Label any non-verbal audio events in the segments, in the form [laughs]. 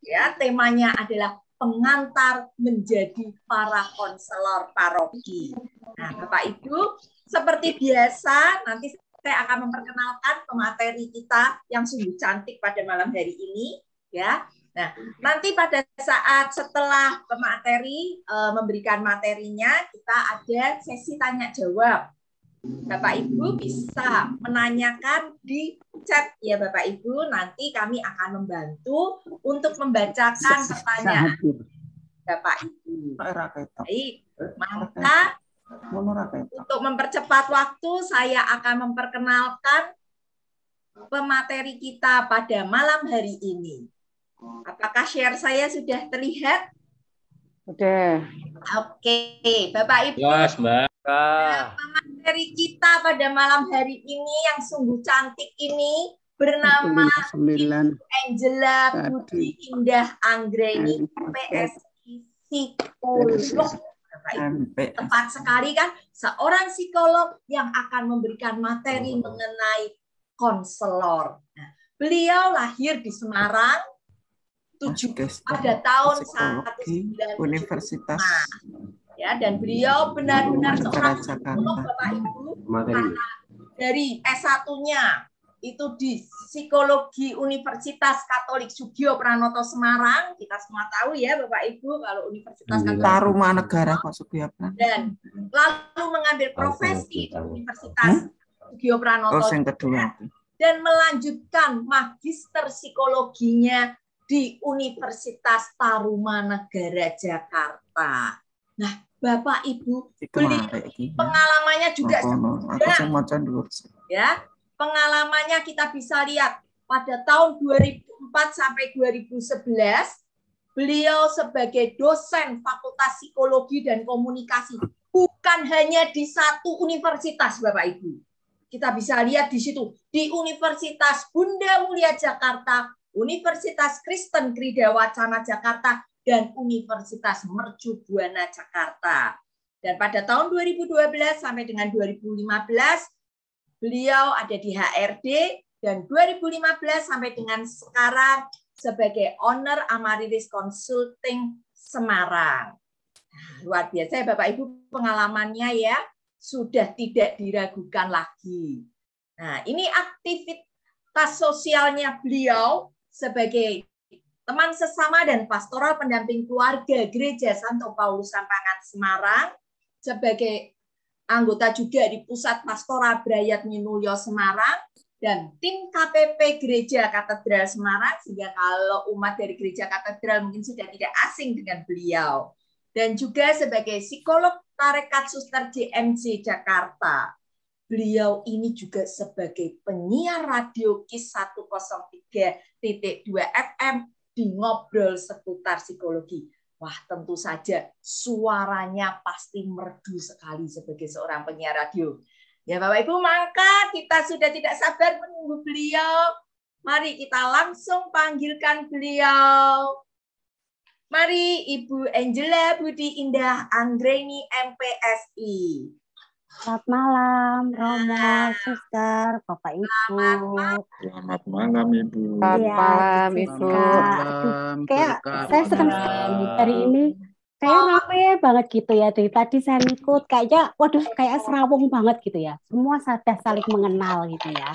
Ya, temanya adalah pengantar menjadi para konselor paroki. Nah, Bapak Ibu, seperti biasa nanti saya akan memperkenalkan pemateri kita yang sungguh cantik pada malam hari ini, ya. Nah, nanti pada saat setelah pemateri e, memberikan materinya, kita ada sesi tanya jawab. Bapak Ibu bisa menanyakan di chat ya Bapak Ibu. Nanti kami akan membantu untuk membacakan pertanyaan Bapak Ibu. Baik, maka untuk mempercepat waktu saya akan memperkenalkan pemateri kita pada malam hari ini. Apakah share saya sudah terlihat? Oke. Oke, Bapak Ibu. Yes, Mbak materi kita pada malam hari ini yang sungguh cantik ini bernama Ibu Angela Putri Indah Anggreni PSI Psikolog. Tepat sekali kan, seorang psikolog yang akan memberikan materi mengenai konselor. Nah, beliau lahir di Semarang tujuh pada tahun 1975. Universitas ya dan beliau benar-benar seorang psikolog Bapak Ibu dari S1-nya itu di psikologi Universitas Katolik Sugio Pranoto Semarang kita semua tahu ya Bapak Ibu kalau Universitas iya. Katolik negara Pak Sugio Pranoto dan lalu mengambil profesi di Universitas hmm? Sugio Pranoto oh, yang kedua ya. dan melanjutkan magister psikologinya di Universitas Tarumanegara Jakarta. Nah, Bapak Ibu beli pengalamannya juga oh, oh, oh, sama. Ya, pengalamannya kita bisa lihat pada tahun 2004 sampai 2011 beliau sebagai dosen Fakultas Psikologi dan Komunikasi bukan hanya di satu universitas Bapak Ibu. Kita bisa lihat di situ di Universitas Bunda Mulia Jakarta, Universitas Kristen Wacana Jakarta, dan Universitas Mercu Buana Jakarta. Dan pada tahun 2012 sampai dengan 2015 beliau ada di HRD dan 2015 sampai dengan sekarang sebagai owner Amarilis Consulting Semarang. Nah, luar biasa ya Bapak Ibu pengalamannya ya sudah tidak diragukan lagi. Nah, ini aktivitas sosialnya beliau sebagai teman sesama dan pastoral pendamping keluarga Gereja Santo Paulus Sampangan Semarang sebagai anggota juga di Pusat Pastoral Brayat Minulyo Semarang dan tim KPP Gereja Katedral Semarang sehingga kalau umat dari Gereja Katedral mungkin sudah tidak asing dengan beliau dan juga sebagai psikolog Tarekat Suster JMC Jakarta. Beliau ini juga sebagai penyiar radio KIS 103.2 FM di ngobrol seputar psikologi. Wah, tentu saja suaranya pasti merdu sekali sebagai seorang penyiar radio. Ya, Bapak Ibu, maka kita sudah tidak sabar menunggu beliau. Mari kita langsung panggilkan beliau. Mari Ibu Angela Budi Indah Anggreni MPSI. Selamat malam, Romo, Suster, Bapak Ibu. Selamat malam Ibu. Selamat ya, malam Ibu. kayak saya senang hari ini kayak rame banget gitu ya dari tadi saya ngikut kayaknya waduh kayak serawung banget gitu ya semua sudah saling mengenal gitu ya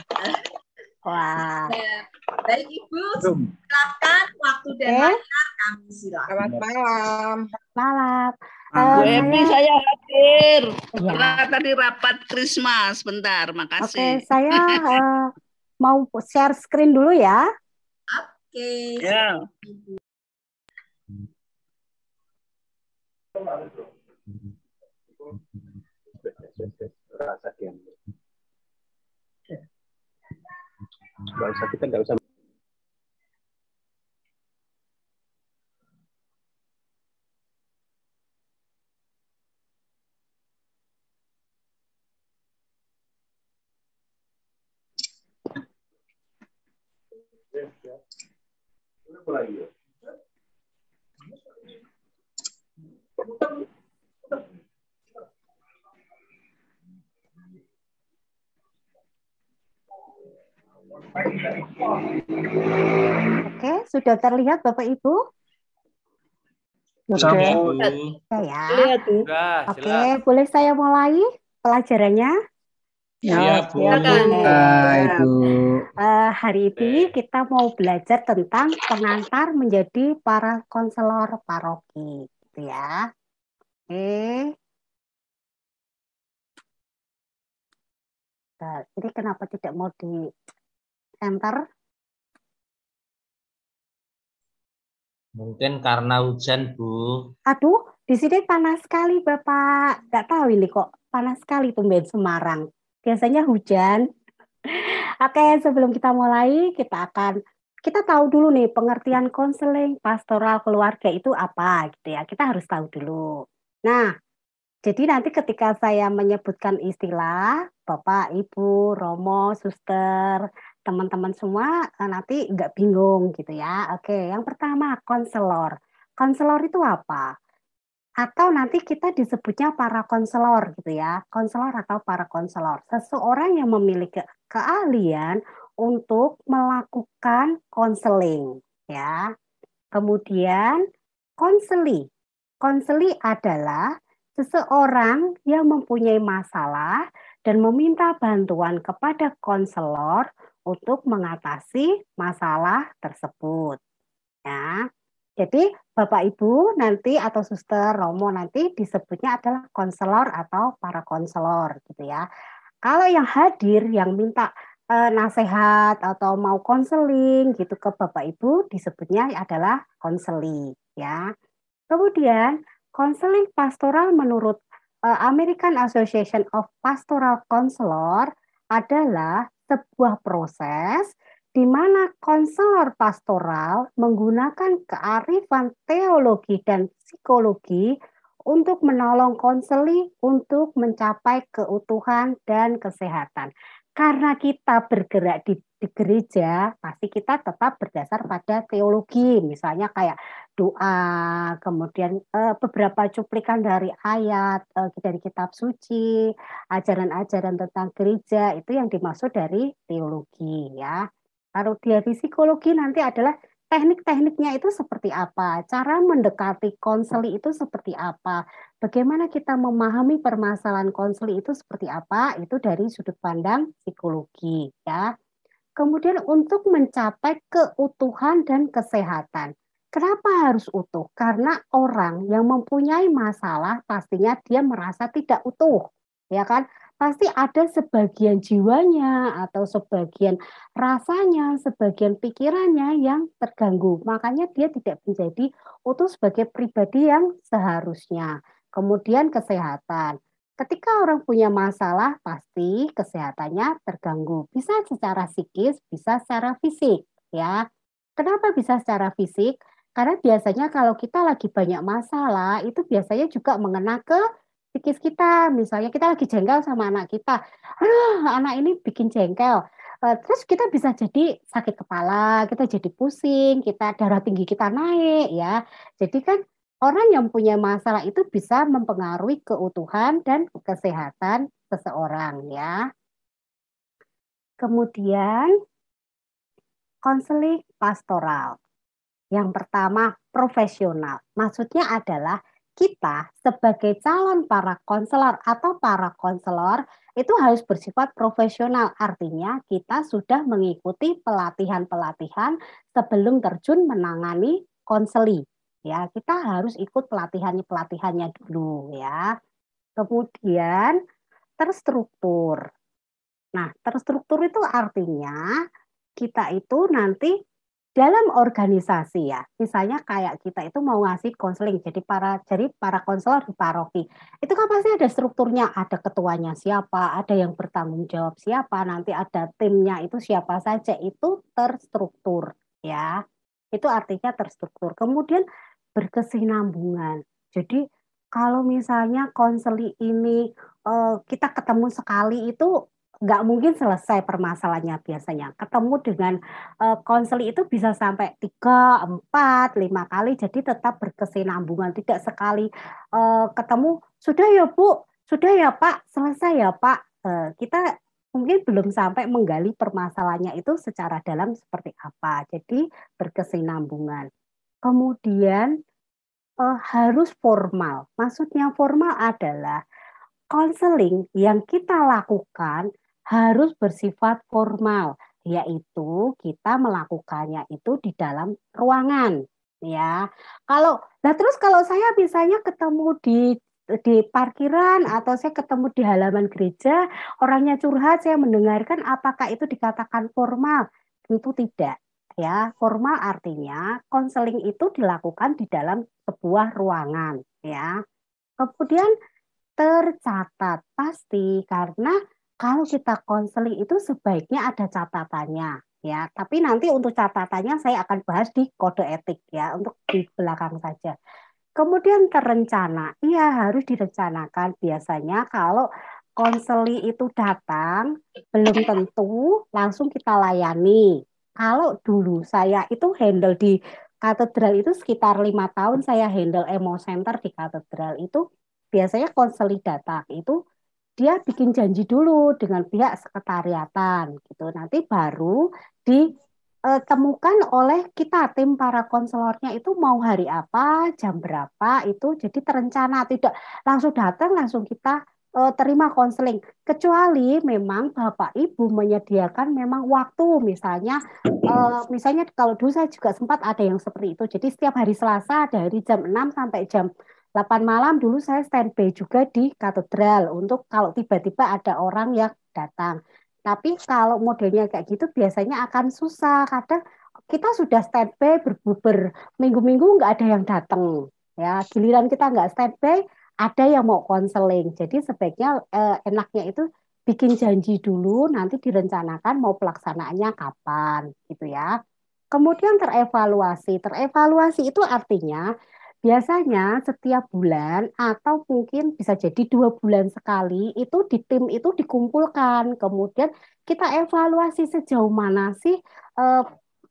wah iya. baik ibu silakan waktu dan okay. Eh? kami silakan selamat malam selamat malam Bu Epi eh, saya hadir. Ya. tadi rapat Christmas, bentar, makasih. Oke, okay, saya uh, [laughs] mau share screen dulu ya. Oke. Okay. Ya. Rasa kita nggak usah Oke, sudah terlihat Bapak Ibu? Oke, Okay. Ya. Oke, Oke, boleh saya mulai pelajarannya? Ya, iya, Bu. Nah, Ibu. Uh, hari ini kita mau belajar tentang pengantar menjadi para konselor paroki, gitu ya. Oke. Okay. Nah, ini kenapa tidak mau di enter? Mungkin karena hujan, Bu. Aduh, di sini panas sekali, Bapak. Nggak tahu ini kok. Panas sekali tumben Semarang biasanya hujan. Oke, sebelum kita mulai, kita akan kita tahu dulu nih pengertian konseling pastoral keluarga itu apa gitu ya. Kita harus tahu dulu. Nah, jadi nanti ketika saya menyebutkan istilah Bapak, Ibu, Romo, suster, teman-teman semua eh, nanti nggak bingung gitu ya. Oke, yang pertama konselor. Konselor itu apa? atau nanti kita disebutnya para konselor gitu ya, konselor atau para konselor. Seseorang yang memiliki keahlian untuk melakukan konseling ya. Kemudian konseli. Konseli adalah seseorang yang mempunyai masalah dan meminta bantuan kepada konselor untuk mengatasi masalah tersebut. Ya. Jadi Bapak Ibu nanti atau suster Romo nanti disebutnya adalah konselor atau para konselor gitu ya. Kalau yang hadir yang minta e, eh, nasihat atau mau konseling gitu ke Bapak Ibu disebutnya adalah konseli ya. Kemudian konseling pastoral menurut e, American Association of Pastoral Counselor adalah sebuah proses di mana konselor pastoral menggunakan kearifan teologi dan psikologi untuk menolong konseli untuk mencapai keutuhan dan kesehatan. Karena kita bergerak di, di gereja, pasti kita tetap berdasar pada teologi, misalnya kayak doa, kemudian eh, beberapa cuplikan dari ayat eh, dari kitab suci, ajaran-ajaran tentang gereja itu yang dimaksud dari teologi ya. Kalau dia psikologi nanti adalah teknik-tekniknya itu seperti apa, cara mendekati konseli itu seperti apa, bagaimana kita memahami permasalahan konseli itu seperti apa, itu dari sudut pandang psikologi ya. Kemudian untuk mencapai keutuhan dan kesehatan. Kenapa harus utuh? Karena orang yang mempunyai masalah pastinya dia merasa tidak utuh, ya kan? pasti ada sebagian jiwanya atau sebagian rasanya, sebagian pikirannya yang terganggu. Makanya dia tidak menjadi utuh sebagai pribadi yang seharusnya. Kemudian kesehatan. Ketika orang punya masalah, pasti kesehatannya terganggu. Bisa secara psikis, bisa secara fisik, ya. Kenapa bisa secara fisik? Karena biasanya kalau kita lagi banyak masalah, itu biasanya juga mengena ke psikis kita. Misalnya kita lagi jengkel sama anak kita. Aduh, anak ini bikin jengkel. Eh, terus kita bisa jadi sakit kepala, kita jadi pusing, kita darah tinggi kita naik ya. Jadi kan orang yang punya masalah itu bisa mempengaruhi keutuhan dan kesehatan seseorang ya. Kemudian konseling pastoral. Yang pertama profesional. Maksudnya adalah kita sebagai calon para konselor atau para konselor itu harus bersifat profesional. Artinya kita sudah mengikuti pelatihan-pelatihan sebelum terjun menangani konseli. Ya, kita harus ikut pelatihannya-pelatihannya dulu ya. Kemudian terstruktur. Nah, terstruktur itu artinya kita itu nanti dalam organisasi ya, misalnya kayak kita itu mau ngasih konseling, jadi para jadi para konselor di paroki itu kan pasti ada strukturnya, ada ketuanya siapa, ada yang bertanggung jawab siapa, nanti ada timnya itu siapa saja itu terstruktur ya, itu artinya terstruktur. Kemudian berkesinambungan. Jadi kalau misalnya konseli ini eh, kita ketemu sekali itu nggak mungkin selesai permasalahannya biasanya. Ketemu dengan uh, eh, konseling itu bisa sampai tiga, empat, lima kali, jadi tetap berkesinambungan, tidak sekali uh, ketemu sudah ya bu, sudah ya pak, selesai ya pak. Uh, kita mungkin belum sampai menggali permasalahannya itu secara dalam seperti apa. Jadi berkesinambungan. Kemudian uh, harus formal. Maksudnya formal adalah konseling yang kita lakukan harus bersifat formal, yaitu kita melakukannya itu di dalam ruangan ya. Kalau nah terus kalau saya misalnya ketemu di di parkiran atau saya ketemu di halaman gereja, orangnya curhat, saya mendengarkan apakah itu dikatakan formal? Tentu tidak. Ya, formal artinya konseling itu dilakukan di dalam sebuah ruangan, ya. Kemudian tercatat pasti karena kalau kita konseling itu sebaiknya ada catatannya ya. Tapi nanti untuk catatannya saya akan bahas di kode etik ya, untuk di belakang saja. Kemudian terencana, iya harus direncanakan biasanya kalau konseli itu datang belum tentu langsung kita layani. Kalau dulu saya itu handle di katedral itu sekitar lima tahun saya handle emo center di katedral itu biasanya konseli datang itu dia bikin janji dulu dengan pihak sekretariatan gitu. Nanti baru ditemukan e, oleh kita tim para konselornya itu mau hari apa, jam berapa itu jadi terencana tidak langsung datang langsung kita e, terima konseling. Kecuali memang Bapak Ibu menyediakan memang waktu misalnya e, misalnya kalau dulu saya juga sempat ada yang seperti itu. Jadi setiap hari Selasa dari jam 6 sampai jam 8 malam dulu saya standby juga di katedral untuk kalau tiba-tiba ada orang yang datang. Tapi kalau modelnya kayak gitu biasanya akan susah. Kadang kita sudah standby berbuber minggu-minggu nggak ada yang datang. Ya, giliran kita nggak standby ada yang mau konseling. Jadi sebaiknya eh, enaknya itu bikin janji dulu nanti direncanakan mau pelaksanaannya kapan gitu ya. Kemudian terevaluasi. Terevaluasi itu artinya Biasanya setiap bulan atau mungkin bisa jadi dua bulan sekali itu di tim itu dikumpulkan. Kemudian kita evaluasi sejauh mana sih eh,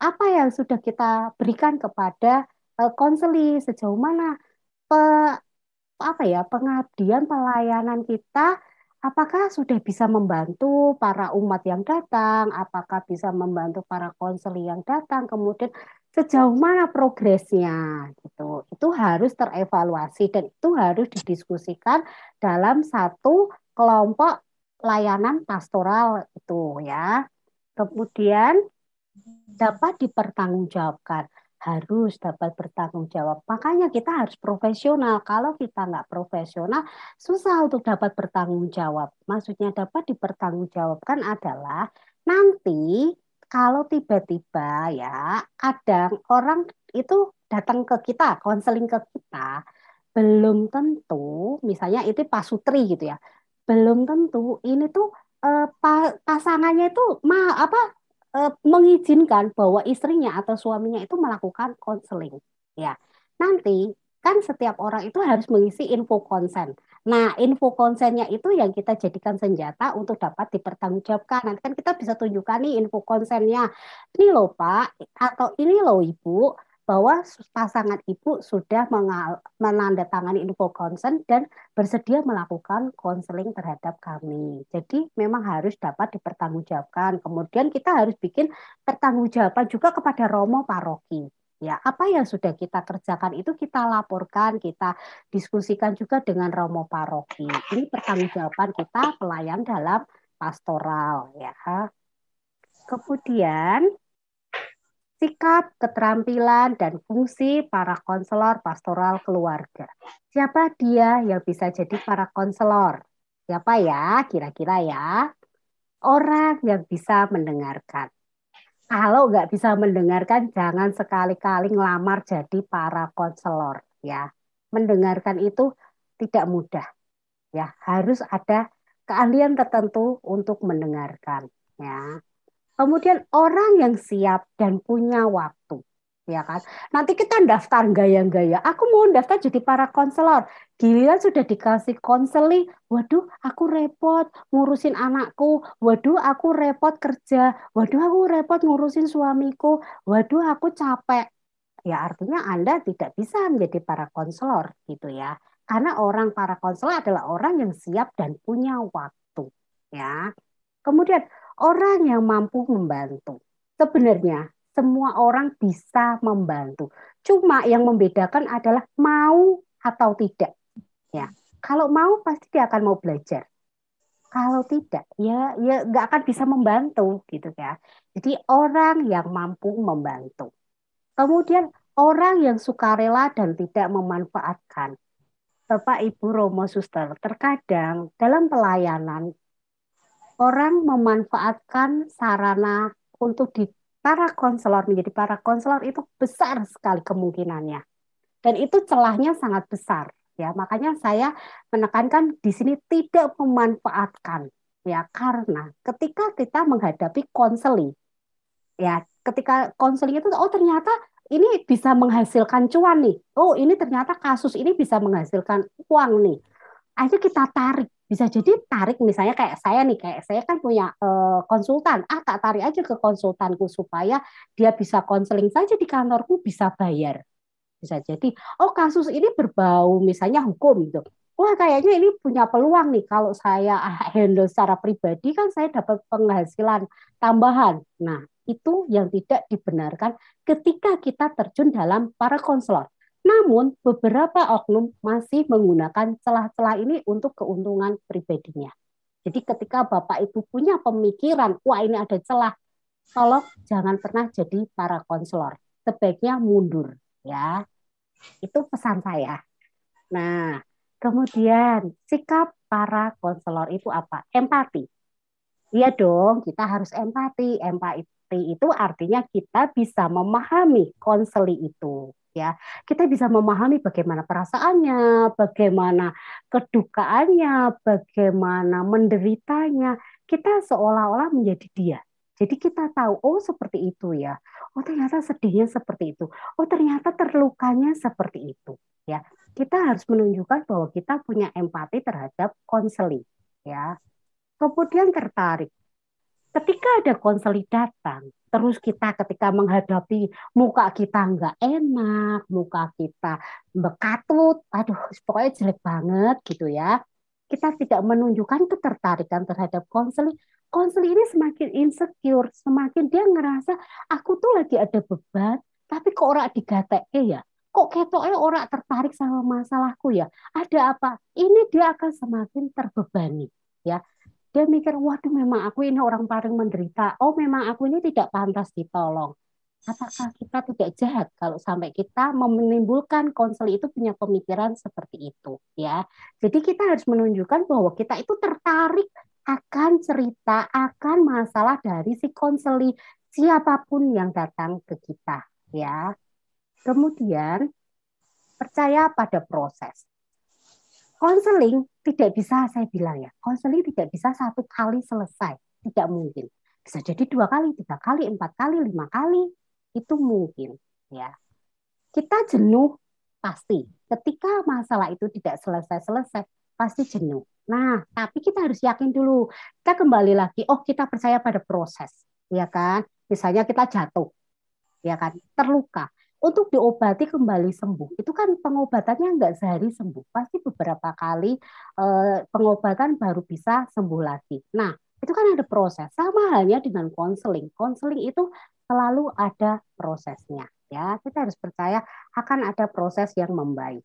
apa yang sudah kita berikan kepada eh, konseli sejauh mana pe, apa ya pengabdian pelayanan kita apakah sudah bisa membantu para umat yang datang, apakah bisa membantu para konseli yang datang, kemudian sejauh mana progresnya gitu. Itu harus terevaluasi dan itu harus didiskusikan dalam satu kelompok layanan pastoral itu ya. Kemudian dapat dipertanggungjawabkan harus dapat bertanggung jawab. Makanya kita harus profesional. Kalau kita nggak profesional, susah untuk dapat bertanggung jawab. Maksudnya dapat dipertanggungjawabkan adalah nanti kalau tiba-tiba ya kadang hmm. orang itu datang ke kita, konseling ke kita, belum tentu misalnya itu pasutri gitu ya. Belum tentu ini tuh eh, pasangannya itu ma apa eh, mengizinkan bahwa istrinya atau suaminya itu melakukan konseling ya. Nanti kan setiap orang itu harus mengisi info konsen. Nah, info konsennya itu yang kita jadikan senjata untuk dapat dipertanggungjawabkan. Nanti kan kita bisa tunjukkan nih info konsennya. Ini loh Pak, atau ini loh Ibu, bahwa pasangan ibu sudah menandatangani info konsen dan bersedia melakukan konseling terhadap kami. Jadi memang harus dapat dipertanggungjawabkan. Kemudian kita harus bikin pertanggungjawaban juga kepada Romo Paroki ya apa yang sudah kita kerjakan itu kita laporkan kita diskusikan juga dengan romo paroki ini pertanggungjawaban kita pelayan dalam pastoral ya kemudian sikap keterampilan dan fungsi para konselor pastoral keluarga siapa dia yang bisa jadi para konselor siapa ya kira-kira ya orang yang bisa mendengarkan kalau nggak bisa mendengarkan jangan sekali-kali ngelamar jadi para konselor ya. Mendengarkan itu tidak mudah. Ya, harus ada keahlian tertentu untuk mendengarkan ya. Kemudian orang yang siap dan punya waktu ya kan. Nanti kita daftar gaya-gaya. Aku mau daftar jadi para konselor. Giliran sudah dikasih konseli, waduh aku repot ngurusin anakku, waduh aku repot kerja, waduh aku repot ngurusin suamiku, waduh aku capek. Ya artinya Anda tidak bisa menjadi para konselor gitu ya. Karena orang para konselor adalah orang yang siap dan punya waktu ya. Kemudian orang yang mampu membantu. Sebenarnya semua orang bisa membantu. Cuma yang membedakan adalah mau atau tidak. Ya, kalau mau pasti dia akan mau belajar. Kalau tidak, ya ya nggak akan bisa membantu gitu ya. Jadi orang yang mampu membantu. Kemudian orang yang sukarela dan tidak memanfaatkan. Bapak Ibu Romo Suster, terkadang dalam pelayanan orang memanfaatkan sarana untuk di, para konselor menjadi para konselor itu besar sekali kemungkinannya. Dan itu celahnya sangat besar ya. Makanya saya menekankan di sini tidak memanfaatkan ya karena ketika kita menghadapi konseling ya ketika konseling itu oh ternyata ini bisa menghasilkan cuan nih. Oh, ini ternyata kasus ini bisa menghasilkan uang nih. Akhirnya kita tarik bisa jadi tarik misalnya kayak saya nih kayak saya kan punya uh, konsultan ah tak tarik aja ke konsultanku supaya dia bisa konseling saja di kantorku bisa bayar bisa jadi oh kasus ini berbau misalnya hukum gitu wah kayaknya ini punya peluang nih kalau saya [laughs] handle secara pribadi kan saya dapat penghasilan tambahan nah itu yang tidak dibenarkan ketika kita terjun dalam para konselor namun, beberapa oknum masih menggunakan celah-celah ini untuk keuntungan pribadinya. Jadi ketika Bapak Ibu punya pemikiran, wah ini ada celah, tolong jangan pernah jadi para konselor. Sebaiknya mundur ya. Itu pesan saya. Nah, kemudian sikap para konselor itu apa? Empati. Iya dong, kita harus empati. Empati itu artinya kita bisa memahami konseli itu ya kita bisa memahami bagaimana perasaannya, bagaimana kedukaannya, bagaimana menderitanya. Kita seolah-olah menjadi dia. Jadi kita tahu, oh seperti itu ya. Oh ternyata sedihnya seperti itu. Oh ternyata terlukanya seperti itu. Ya, kita harus menunjukkan bahwa kita punya empati terhadap konseling. Ya, kemudian tertarik. Ketika ada konseli datang, terus kita ketika menghadapi muka kita nggak enak, muka kita bekatut, aduh pokoknya jelek banget gitu ya. Kita tidak menunjukkan ketertarikan terhadap konseling, konseling ini semakin insecure, semakin dia ngerasa aku tuh lagi ada beban, tapi kok orang digatek ya, kok ketoknya orang tertarik sama masalahku ya, ada apa? Ini dia akan semakin terbebani ya dia mikir waduh memang aku ini orang paling menderita oh memang aku ini tidak pantas ditolong apakah kita tidak jahat kalau sampai kita menimbulkan konsel itu punya pemikiran seperti itu ya jadi kita harus menunjukkan bahwa kita itu tertarik akan cerita akan masalah dari si konseli siapapun yang datang ke kita ya kemudian percaya pada proses konseling tidak bisa saya bilang ya, konseling tidak bisa satu kali selesai, tidak mungkin. Bisa jadi dua kali, tiga kali, empat kali, lima kali, itu mungkin ya. Kita jenuh pasti. Ketika masalah itu tidak selesai-selesai, pasti jenuh. Nah, tapi kita harus yakin dulu. Kita kembali lagi, oh kita percaya pada proses, ya kan? Misalnya kita jatuh, ya kan? Terluka untuk diobati kembali sembuh itu kan pengobatannya nggak sehari sembuh pasti beberapa kali eh, pengobatan baru bisa sembuh lagi nah itu kan ada proses sama halnya dengan konseling konseling itu selalu ada prosesnya ya kita harus percaya akan ada proses yang membaik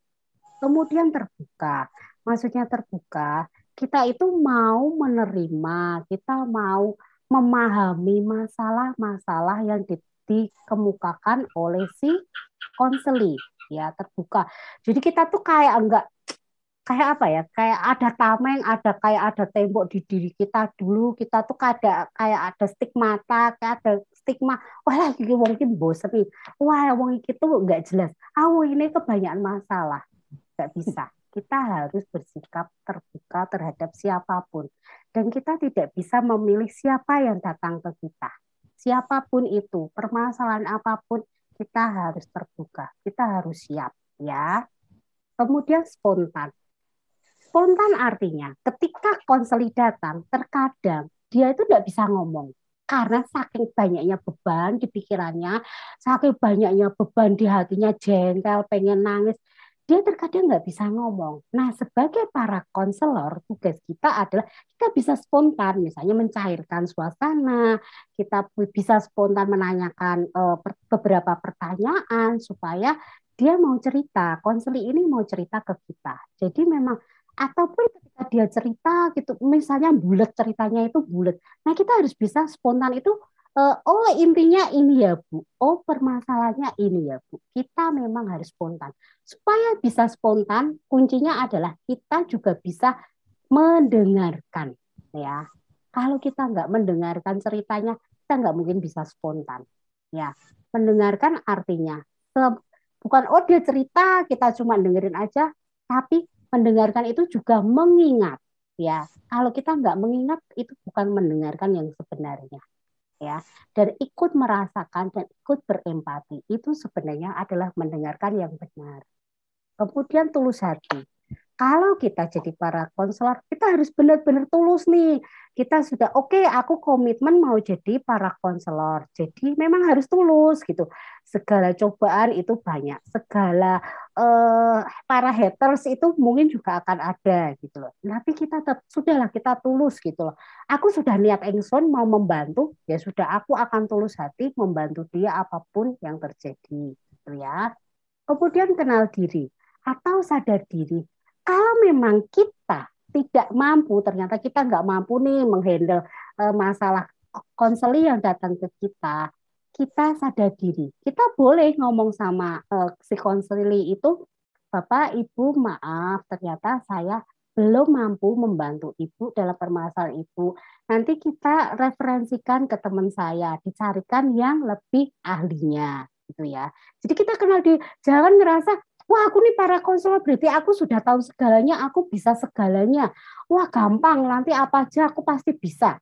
kemudian terbuka maksudnya terbuka kita itu mau menerima kita mau memahami masalah-masalah yang di, dikemukakan oleh si konseli ya terbuka. Jadi kita tuh kayak enggak kayak apa ya kayak ada tameng ada kayak ada tembok di diri kita dulu kita tuh kayak kayak ada stigma kayak ada stigma wah lagi wong bosan bosen wah wong ini tuh nggak jelas ah ini kebanyakan masalah nggak bisa kita harus bersikap terbuka terhadap siapapun dan kita tidak bisa memilih siapa yang datang ke kita siapapun itu, permasalahan apapun kita harus terbuka, kita harus siap ya. Kemudian spontan. Spontan artinya ketika konseli datang, terkadang dia itu tidak bisa ngomong karena saking banyaknya beban di pikirannya, saking banyaknya beban di hatinya, jengkel, pengen nangis, dia terkadang nggak bisa ngomong. Nah, sebagai para konselor, tugas kita adalah kita bisa spontan, misalnya mencairkan suasana, kita bisa spontan menanyakan uh, beberapa pertanyaan supaya dia mau cerita, konseli ini mau cerita ke kita. Jadi memang ataupun ketika dia cerita gitu, misalnya bulat ceritanya itu bulat. Nah, kita harus bisa spontan itu Eh, oh intinya ini ya Bu, oh permasalahannya ini ya Bu. Kita memang harus spontan. Supaya bisa spontan, kuncinya adalah kita juga bisa mendengarkan ya. Kalau kita nggak mendengarkan ceritanya, kita nggak mungkin bisa spontan. Ya, mendengarkan artinya bukan oh dia cerita kita cuma dengerin aja, tapi mendengarkan itu juga mengingat. Ya, kalau kita nggak mengingat itu bukan mendengarkan yang sebenarnya ya dan ikut merasakan dan ikut berempati itu sebenarnya adalah mendengarkan yang benar kemudian tulus hati kalau kita jadi para konselor, kita harus benar-benar tulus nih. Kita sudah oke, okay, aku komitmen mau jadi para konselor. Jadi memang harus tulus gitu. Segala cobaan itu banyak, segala eh, para haters itu mungkin juga akan ada gitu loh. Tapi kita tetap sudahlah kita tulus gitu loh. Aku sudah niat Engson mau membantu, ya sudah aku akan tulus hati membantu dia apapun yang terjadi gitu ya. Kemudian kenal diri atau sadar diri. Kalau memang kita tidak mampu, ternyata kita nggak mampu nih menghandle eh, masalah konseli yang datang ke kita, kita sadar diri. Kita boleh ngomong sama uh, si konsili itu, Bapak, Ibu, maaf, ternyata saya belum mampu membantu Ibu dalam permasalahan Ibu. Nanti kita referensikan ke teman saya, dicarikan yang lebih ahlinya, gitu ya. Jadi kita kenal di, jangan ngerasa Wah, aku nih para konselor berarti aku sudah tahu segalanya, aku bisa segalanya. Wah, gampang nanti apa aja aku pasti bisa.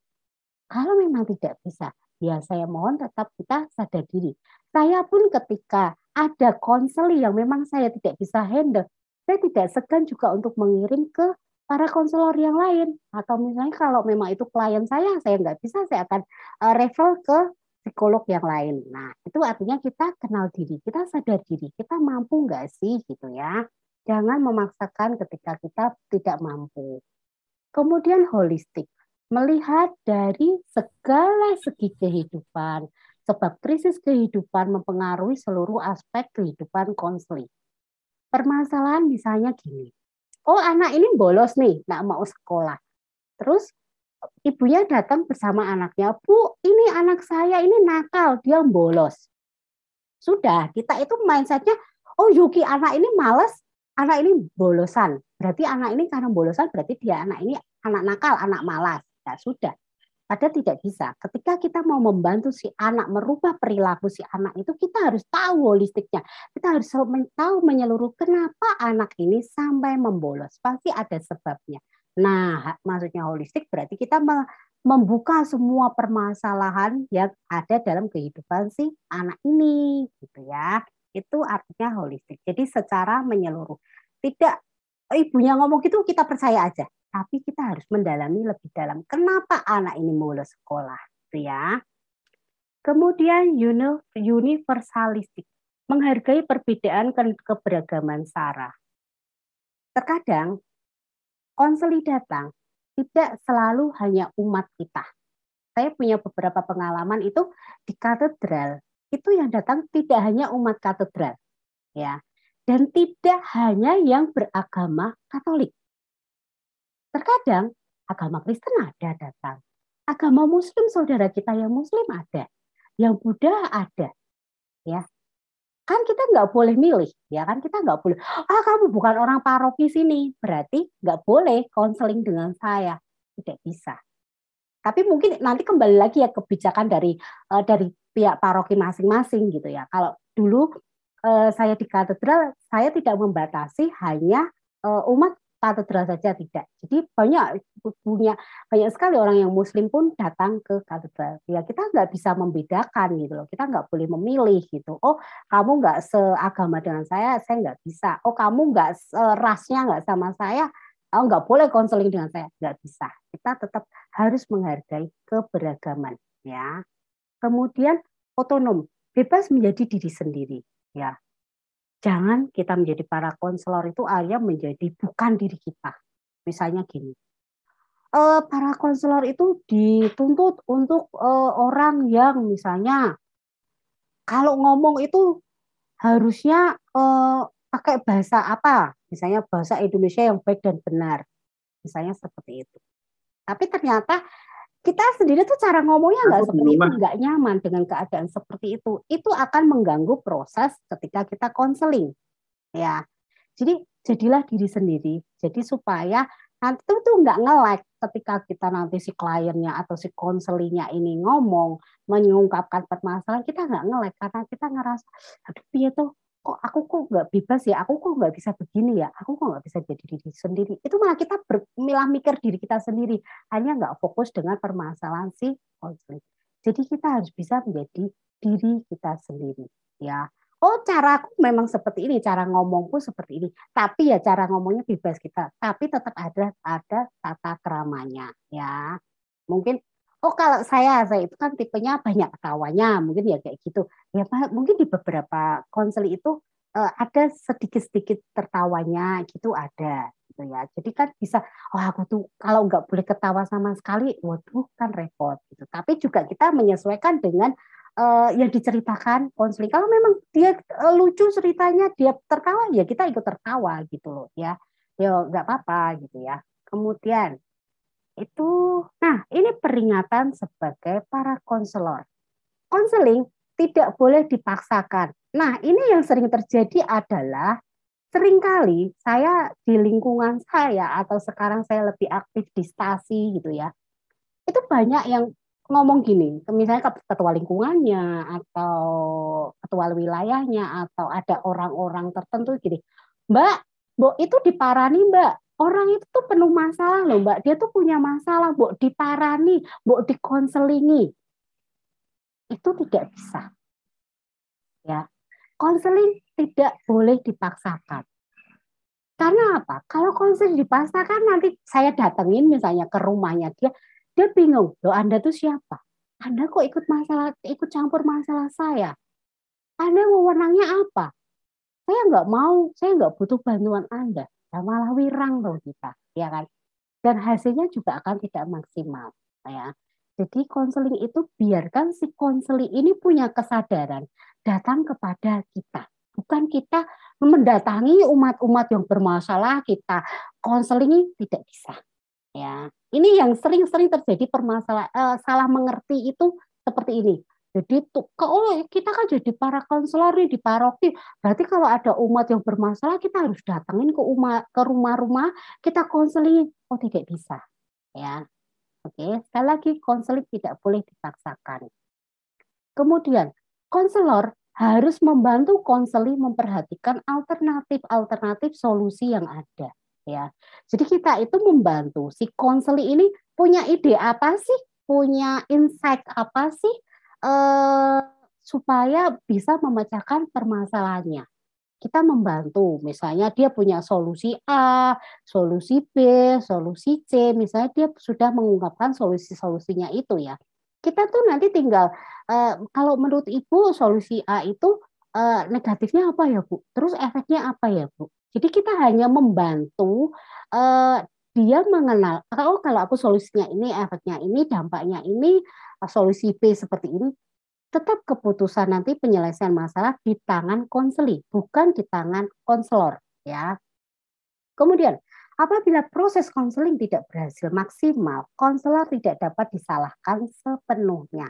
Kalau memang tidak bisa, Ya, saya mohon tetap kita sadar diri. Saya pun ketika ada konseli yang memang saya tidak bisa handle, saya tidak segan juga untuk mengirim ke para konselor yang lain atau misalnya kalau memang itu klien saya saya nggak bisa saya akan eh, refer ke psikolog yang lain nah itu artinya kita kenal diri kita sadar diri kita mampu nggak sih gitu ya jangan memaksakan ketika kita tidak mampu kemudian holistik melihat dari segala segi kehidupan, sebab krisis kehidupan mempengaruhi seluruh aspek kehidupan konseling. Permasalahan misalnya gini, oh anak ini bolos nih, nggak mau sekolah. Terus ibunya datang bersama anaknya, bu ini anak saya ini nakal, dia bolos. Sudah, kita itu mindsetnya, oh Yuki anak ini malas anak ini bolosan. Berarti anak ini karena bolosan, berarti dia anak ini anak nakal, anak malas kita nah, sudah ada tidak bisa. Ketika kita mau membantu si anak merubah perilaku si anak itu, kita harus tahu holistiknya. Kita harus tahu menyeluruh kenapa anak ini sampai membolos. Pasti ada sebabnya. Nah, maksudnya holistik berarti kita membuka semua permasalahan yang ada dalam kehidupan si anak ini, gitu ya. Itu artinya holistik. Jadi secara menyeluruh. Tidak ibunya ngomong gitu kita percaya aja tapi kita harus mendalami lebih dalam kenapa anak ini mau sekolah gitu ya kemudian universalistik menghargai perbedaan keberagaman sara terkadang konseli datang tidak selalu hanya umat kita saya punya beberapa pengalaman itu di katedral itu yang datang tidak hanya umat katedral ya dan tidak hanya yang beragama Katolik Terkadang agama Kristen ada datang. Agama Muslim saudara kita yang Muslim ada, yang Buddha ada, ya kan kita nggak boleh milih, ya kan kita nggak boleh. Ah kamu bukan orang paroki sini, berarti nggak boleh konseling dengan saya, tidak bisa. Tapi mungkin nanti kembali lagi ya kebijakan dari uh, dari pihak paroki masing-masing gitu ya. Kalau dulu uh, saya di katedral, saya tidak membatasi hanya uh, umat katedral saja tidak. Jadi banyak punya banyak sekali orang yang muslim pun datang ke katedral. Ya kita nggak bisa membedakan gitu loh. Kita nggak boleh memilih gitu. Oh kamu nggak seagama dengan saya, saya nggak bisa. Oh kamu nggak rasnya nggak sama saya, oh nggak boleh konseling dengan saya, nggak bisa. Kita tetap harus menghargai keberagaman ya. Kemudian otonom, bebas menjadi diri sendiri ya jangan kita menjadi para konselor itu akhirnya menjadi bukan diri kita. Misalnya gini, eh, para konselor itu dituntut untuk eh, orang yang misalnya kalau ngomong itu harusnya eh, pakai bahasa apa? Misalnya bahasa Indonesia yang baik dan benar. Misalnya seperti itu. Tapi ternyata kita sendiri tuh cara ngomongnya nggak seperti itu, nggak nyaman dengan keadaan seperti itu. Itu akan mengganggu proses ketika kita konseling. Ya. Jadi jadilah diri sendiri. Jadi supaya nanti tuh tuh nggak ngelek ketika kita nanti si kliennya atau si konselingnya ini ngomong mengungkapkan permasalahan kita nggak ngelek karena kita ngerasa aduh dia tuh kok aku kok nggak bebas ya, aku kok nggak bisa begini ya, aku kok nggak bisa jadi diri sendiri. Itu malah kita bermilah mikir diri kita sendiri, hanya nggak fokus dengan permasalahan si konflik. Jadi kita harus bisa menjadi diri kita sendiri, ya. Oh, caraku memang seperti ini, cara ngomongku seperti ini. Tapi ya cara ngomongnya bebas kita, tapi tetap ada ada tata keramanya, ya. Mungkin Oh kalau saya, saya itu kan tipenya banyak ketawanya, mungkin ya kayak gitu. Ya mungkin di beberapa konseling itu uh, ada sedikit-sedikit tertawanya gitu ada gitu ya. Jadi kan bisa, oh aku tuh kalau nggak boleh ketawa sama sekali, waduh kan repot gitu. Tapi juga kita menyesuaikan dengan uh, yang diceritakan konseling. Kalau memang dia uh, lucu ceritanya, dia tertawa ya kita ikut tertawa gitu loh ya. Ya nggak apa-apa gitu ya. Kemudian itu nah ini peringatan sebagai para konselor konseling tidak boleh dipaksakan nah ini yang sering terjadi adalah seringkali saya di lingkungan saya atau sekarang saya lebih aktif di stasi gitu ya itu banyak yang ngomong gini misalnya ketua lingkungannya atau ketua wilayahnya atau ada orang-orang tertentu gini mbak Bu itu diparani mbak orang itu tuh penuh masalah loh mbak dia tuh punya masalah buk diparani buk dikonselingi itu tidak bisa ya konseling tidak boleh dipaksakan karena apa kalau konseling dipaksakan nanti saya datengin misalnya ke rumahnya dia dia bingung loh anda tuh siapa anda kok ikut masalah ikut campur masalah saya anda wewenangnya apa saya nggak mau saya nggak butuh bantuan anda dan ya, malah wirang dong kita, ya kan? Dan hasilnya juga akan tidak maksimal, ya. Jadi konseling itu biarkan si konseling ini punya kesadaran datang kepada kita, bukan kita mendatangi umat-umat yang bermasalah kita konseling tidak bisa, ya. Ini yang sering-sering terjadi permasalahan eh, salah mengerti itu seperti ini. Jadi kalau oh, kita kan jadi para konselor nih di paroki, berarti kalau ada umat yang bermasalah kita harus datangin ke umat ke rumah-rumah kita konseling. Oh tidak bisa, ya. Oke, sekali lagi konseling tidak boleh dipaksakan. Kemudian konselor harus membantu konseli memperhatikan alternatif-alternatif solusi yang ada, ya. Jadi kita itu membantu si konseli ini punya ide apa sih? Punya insight apa sih? Eh, supaya bisa memecahkan permasalahannya. Kita membantu, misalnya dia punya solusi A, solusi B, solusi C, misalnya dia sudah mengungkapkan solusi-solusinya itu ya. Kita tuh nanti tinggal, eh, kalau menurut Ibu solusi A itu eh, negatifnya apa ya Bu? Terus efeknya apa ya Bu? Jadi kita hanya membantu eh, dia mengenal oh kalau aku solusinya ini efeknya ini dampaknya ini solusi B seperti ini tetap keputusan nanti penyelesaian masalah di tangan konseli bukan di tangan konselor ya kemudian Apabila proses konseling tidak berhasil maksimal, konselor tidak dapat disalahkan sepenuhnya.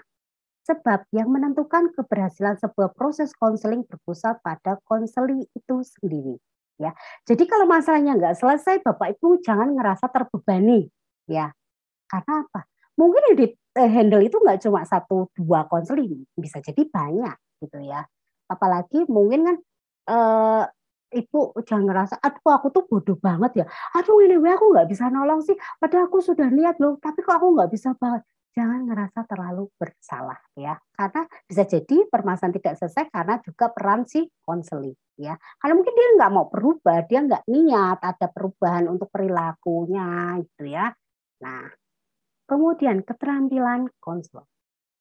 Sebab yang menentukan keberhasilan sebuah proses konseling berpusat pada konseli itu sendiri ya. Jadi kalau masalahnya nggak selesai, Bapak Ibu jangan ngerasa terbebani ya. Karena apa? Mungkin yang di eh, handle itu nggak cuma satu dua konseling, bisa jadi banyak gitu ya. Apalagi mungkin kan eh, ibu jangan ngerasa, aduh aku tuh bodoh banget ya. Aduh ini aku nggak bisa nolong sih. Padahal aku sudah lihat loh, tapi kok aku nggak bisa banget jangan ngerasa terlalu bersalah ya karena bisa jadi permasalahan tidak selesai karena juga peran si konseli ya kalau mungkin dia nggak mau berubah dia nggak niat ada perubahan untuk perilakunya itu ya nah kemudian keterampilan konselor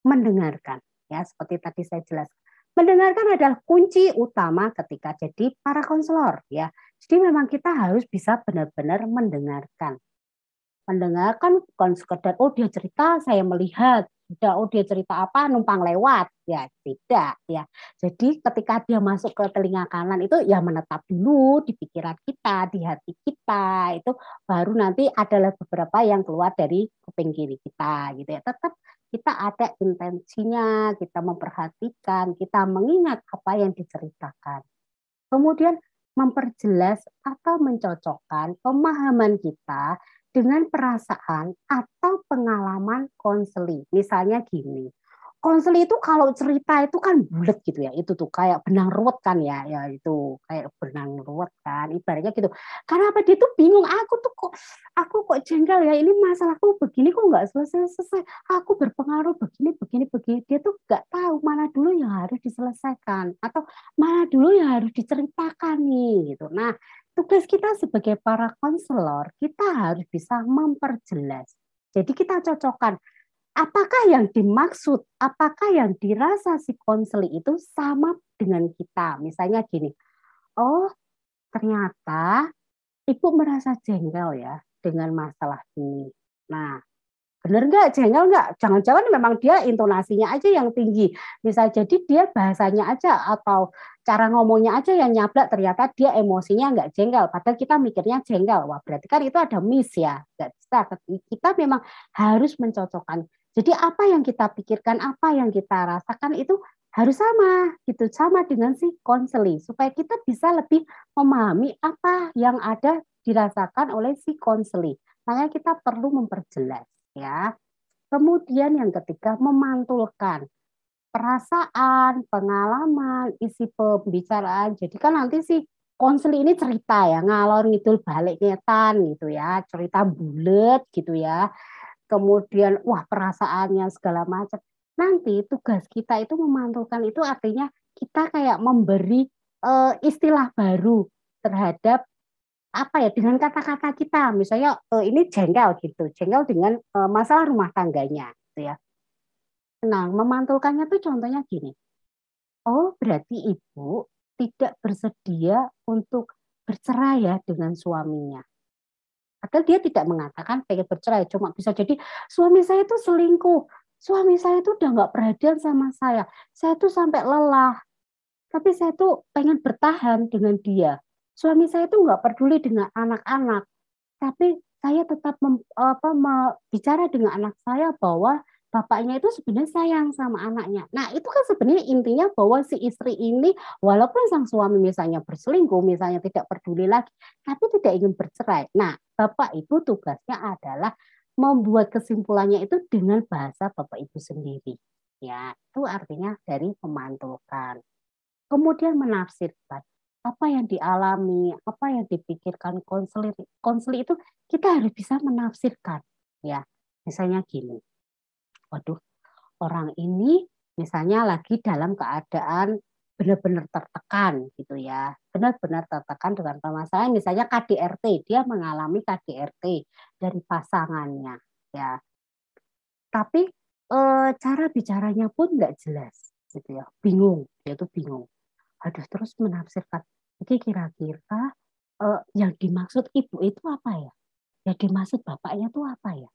mendengarkan ya seperti tadi saya jelaskan mendengarkan adalah kunci utama ketika jadi para konselor ya jadi memang kita harus bisa benar-benar mendengarkan mendengarkan bukan sekedar oh dia cerita saya melihat tidak oh dia cerita apa numpang lewat ya tidak ya jadi ketika dia masuk ke telinga kanan itu ya menetap dulu di pikiran kita di hati kita itu baru nanti adalah beberapa yang keluar dari kuping kiri kita gitu ya tetap kita ada intensinya kita memperhatikan kita mengingat apa yang diceritakan kemudian memperjelas atau mencocokkan pemahaman kita dengan perasaan atau pengalaman konseling, Misalnya gini, konseling itu kalau cerita itu kan bulat gitu ya itu tuh kayak benang ruwet kan ya ya itu kayak benang ruwet kan ibaratnya gitu karena apa dia tuh bingung aku tuh kok aku kok jengkel ya ini masalahku begini kok nggak selesai selesai aku berpengaruh begini begini begini dia tuh nggak tahu mana dulu yang harus diselesaikan atau mana dulu yang harus diceritakan nih gitu nah tugas kita sebagai para konselor, kita harus bisa memperjelas. Jadi kita cocokkan apakah yang dimaksud, apakah yang dirasa si konseli itu sama dengan kita. Misalnya gini, oh ternyata ibu merasa jengkel ya dengan masalah ini. Nah, bener nggak jengkel nggak jangan-jangan memang dia intonasinya aja yang tinggi bisa jadi dia bahasanya aja atau cara ngomongnya aja yang nyablak ternyata dia emosinya nggak jengkel padahal kita mikirnya jengkel wah berarti kan itu ada miss ya kita kita memang harus mencocokkan jadi apa yang kita pikirkan apa yang kita rasakan itu harus sama gitu sama dengan si konseli supaya kita bisa lebih memahami apa yang ada dirasakan oleh si konseli makanya kita perlu memperjelas ya. Kemudian yang ketiga memantulkan perasaan, pengalaman, isi pembicaraan. Jadi kan nanti sih konseling ini cerita ya, ngalor ngidul balik nyetan gitu ya, cerita bulat gitu ya. Kemudian wah perasaannya segala macam. Nanti tugas kita itu memantulkan itu artinya kita kayak memberi e, istilah baru terhadap apa ya dengan kata-kata kita misalnya uh, ini jengkel gitu jengkel dengan uh, masalah rumah tangganya gitu ya nah memantulkannya tuh contohnya gini oh berarti ibu tidak bersedia untuk bercerai ya dengan suaminya atau dia tidak mengatakan pengen bercerai cuma bisa jadi suami saya itu selingkuh suami saya itu udah nggak perhatian sama saya saya tuh sampai lelah tapi saya tuh pengen bertahan dengan dia suami saya itu nggak peduli dengan anak-anak, tapi saya tetap mem, apa, bicara dengan anak saya bahwa bapaknya itu sebenarnya sayang sama anaknya. Nah, itu kan sebenarnya intinya bahwa si istri ini walaupun sang suami misalnya berselingkuh, misalnya tidak peduli lagi, tapi tidak ingin bercerai. Nah, bapak itu tugasnya adalah membuat kesimpulannya itu dengan bahasa bapak ibu sendiri. Ya, itu artinya dari memantulkan. Kemudian menafsirkan apa yang dialami, apa yang dipikirkan konseli, konseli itu kita harus bisa menafsirkan, ya. Misalnya gini, waduh, orang ini misalnya lagi dalam keadaan benar-benar tertekan gitu ya benar-benar tertekan dengan permasalahan misalnya KDRT dia mengalami KDRT dari pasangannya ya tapi e, cara bicaranya pun nggak jelas gitu ya bingung dia tuh bingung aduh terus menafsirkan jadi kira-kira uh, yang dimaksud ibu itu apa ya? Yang dimaksud bapaknya itu apa ya?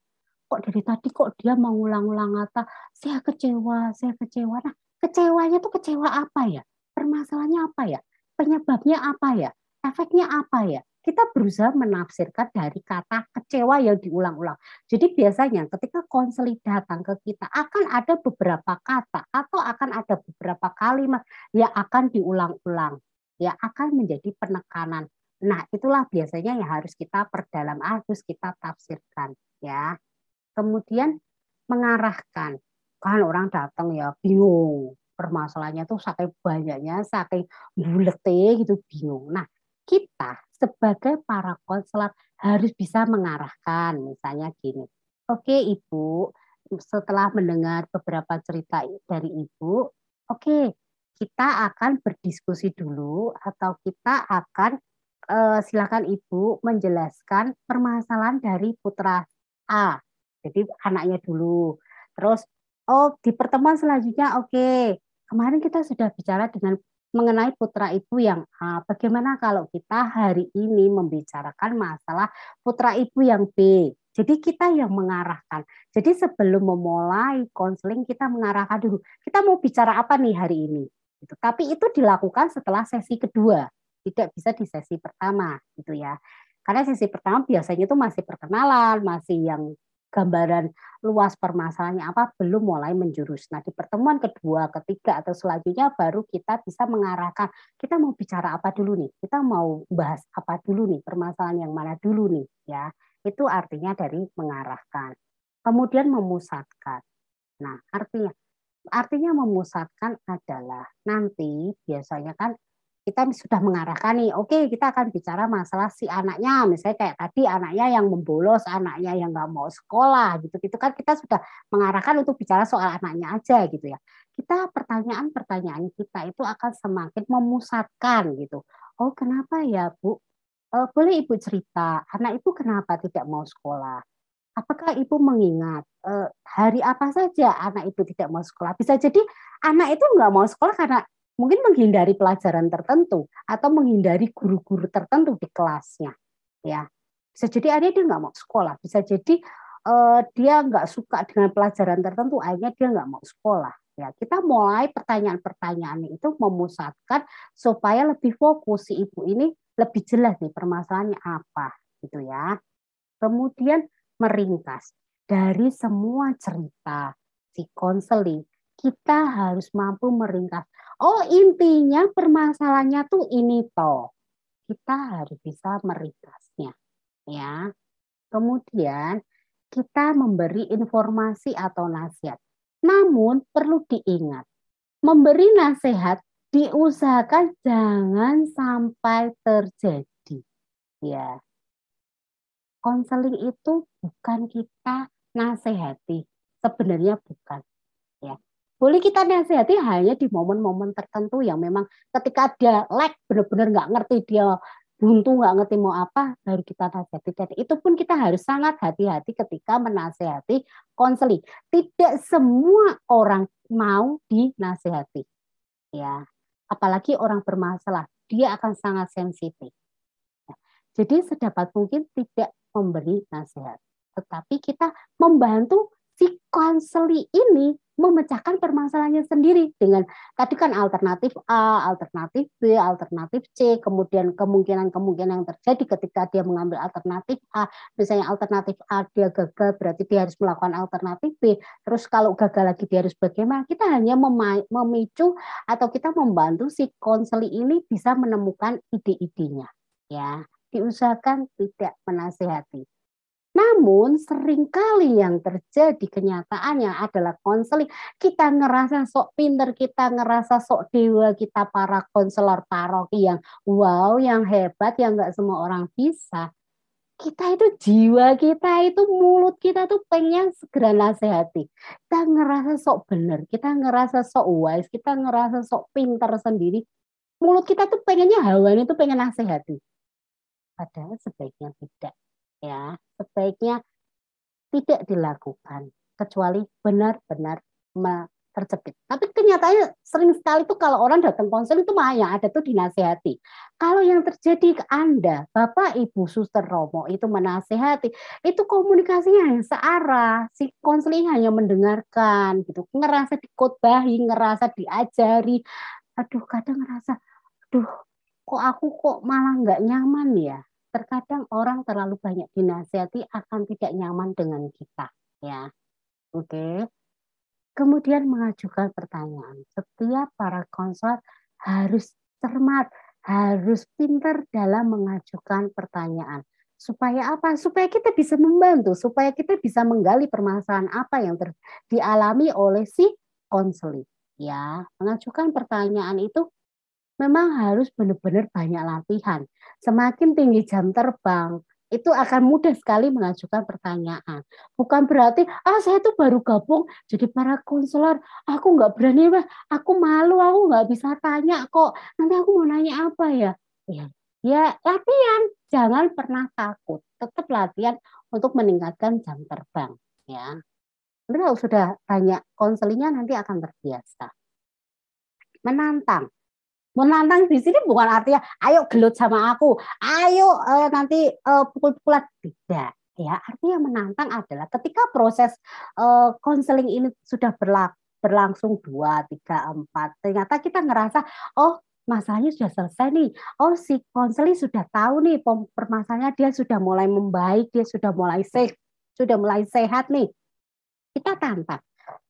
Kok dari tadi kok dia mengulang-ulang kata saya kecewa, saya kecewa. Nah, kecewanya itu kecewa apa ya? Permasalahannya apa ya? Penyebabnya apa ya? Efeknya apa ya? Kita berusaha menafsirkan dari kata kecewa yang diulang-ulang. Jadi biasanya ketika konseli datang ke kita akan ada beberapa kata atau akan ada beberapa kalimat yang akan diulang-ulang ya akan menjadi penekanan. Nah, itulah biasanya yang harus kita perdalam, harus kita tafsirkan ya. Kemudian mengarahkan. Kan orang datang ya bingung, permasalahannya tuh saking banyaknya, saking bulete gitu bingung. Nah, kita sebagai para konselor harus bisa mengarahkan misalnya gini. Oke, Ibu, setelah mendengar beberapa cerita dari Ibu, oke, kita akan berdiskusi dulu atau kita akan uh, silakan Ibu menjelaskan permasalahan dari putra A. Jadi anaknya dulu. Terus oh di pertemuan selanjutnya oke. Okay. Kemarin kita sudah bicara dengan mengenai putra ibu yang A. Bagaimana kalau kita hari ini membicarakan masalah putra ibu yang B? Jadi kita yang mengarahkan. Jadi sebelum memulai konseling kita mengarahkan dulu. Kita mau bicara apa nih hari ini? Gitu. Tapi itu dilakukan setelah sesi kedua, tidak bisa di sesi pertama gitu ya. Karena sesi pertama biasanya itu masih perkenalan, masih yang gambaran luas permasalahannya apa belum mulai menjurus. Nah, di pertemuan kedua, ketiga atau selanjutnya baru kita bisa mengarahkan kita mau bicara apa dulu nih, kita mau bahas apa dulu nih, permasalahan yang mana dulu nih ya. Itu artinya dari mengarahkan. Kemudian memusatkan. Nah, artinya Artinya memusatkan adalah nanti biasanya kan kita sudah mengarahkan nih, oke okay, kita akan bicara masalah si anaknya, misalnya kayak tadi anaknya yang membolos, anaknya yang nggak mau sekolah, gitu-gitu kan kita sudah mengarahkan untuk bicara soal anaknya aja gitu ya. Kita pertanyaan-pertanyaan kita itu akan semakin memusatkan gitu. Oh kenapa ya Bu? Eh, boleh Ibu cerita, anak Ibu kenapa tidak mau sekolah? apakah ibu mengingat uh, hari apa saja anak ibu tidak mau sekolah? Bisa jadi anak itu nggak mau sekolah karena mungkin menghindari pelajaran tertentu atau menghindari guru-guru tertentu di kelasnya, ya. Bisa jadi akhirnya dia nggak mau sekolah. Bisa jadi uh, dia nggak suka dengan pelajaran tertentu, akhirnya dia nggak mau sekolah. Ya, kita mulai pertanyaan-pertanyaan itu memusatkan supaya lebih fokus si ibu ini lebih jelas nih permasalahannya apa gitu ya. Kemudian meringkas dari semua cerita si konseling kita harus mampu meringkas. Oh, intinya permasalahannya tuh ini toh. Kita harus bisa meringkasnya, ya. Kemudian kita memberi informasi atau nasihat. Namun perlu diingat, memberi nasihat diusahakan jangan sampai terjadi. Ya, konseling itu bukan kita nasehati, sebenarnya bukan. Ya. Boleh kita nasehati hanya di momen-momen tertentu yang memang ketika dia lag benar-benar nggak ngerti dia buntu nggak ngerti mau apa baru kita nasihati dan itu pun kita harus sangat hati-hati ketika menasehati konseling tidak semua orang mau dinasehati ya apalagi orang bermasalah dia akan sangat sensitif jadi sedapat mungkin tidak memberi nasihat. Tetapi kita membantu si konseli ini memecahkan permasalahannya sendiri dengan tadi kan alternatif A, alternatif B, alternatif C, kemudian kemungkinan-kemungkinan yang terjadi ketika dia mengambil alternatif A, misalnya alternatif A dia gagal berarti dia harus melakukan alternatif B, terus kalau gagal lagi dia harus bagaimana? Kita hanya memicu atau kita membantu si konseli ini bisa menemukan ide-idenya ya diusahakan tidak menasehati. Namun seringkali yang terjadi kenyataannya adalah konseling. Kita ngerasa sok pinter, kita ngerasa sok dewa, kita para konselor paroki yang wow, yang hebat, yang gak semua orang bisa. Kita itu jiwa kita itu mulut kita tuh pengen segera nasehati. Kita ngerasa sok bener, kita ngerasa sok wise, kita ngerasa sok pinter sendiri. Mulut kita tuh pengennya hewan itu pengen nasehati padahal sebaiknya tidak ya sebaiknya tidak dilakukan kecuali benar-benar terjepit. Tapi kenyataannya sering sekali tuh kalau orang datang konseling itu mah yang ada tuh dinasehati. Kalau yang terjadi ke Anda, Bapak, Ibu, Suster Romo itu menasehati, itu komunikasinya yang searah, si konseling hanya mendengarkan gitu, ngerasa dikotbahi, ngerasa diajari. Aduh, kadang ngerasa, aduh, kok aku kok malah nggak nyaman ya terkadang orang terlalu banyak dinasihati akan tidak nyaman dengan kita ya oke okay. kemudian mengajukan pertanyaan setiap para konsul harus cermat harus pinter dalam mengajukan pertanyaan supaya apa supaya kita bisa membantu supaya kita bisa menggali permasalahan apa yang ter, dialami oleh si konseli ya mengajukan pertanyaan itu memang harus benar-benar banyak latihan semakin tinggi jam terbang, itu akan mudah sekali mengajukan pertanyaan. Bukan berarti, ah saya tuh baru gabung jadi para konselor, aku nggak berani, bah. aku malu, aku nggak bisa tanya kok. Nanti aku mau nanya apa ya? Ya, ya latihan, jangan pernah takut. Tetap latihan untuk meningkatkan jam terbang. Ya, kalau sudah tanya konselinya nanti akan terbiasa. Menantang, menantang di sini bukan artinya ayo gelut sama aku, ayo uh, nanti uh, pukul-pukulan tidak ya. Artinya menantang adalah ketika proses eh, konseling counseling ini sudah berlaku berlangsung dua tiga empat ternyata kita ngerasa oh masalahnya sudah selesai nih oh si konseling sudah tahu nih permasalahannya dia sudah mulai membaik dia sudah mulai sehat, sudah mulai sehat nih kita tantang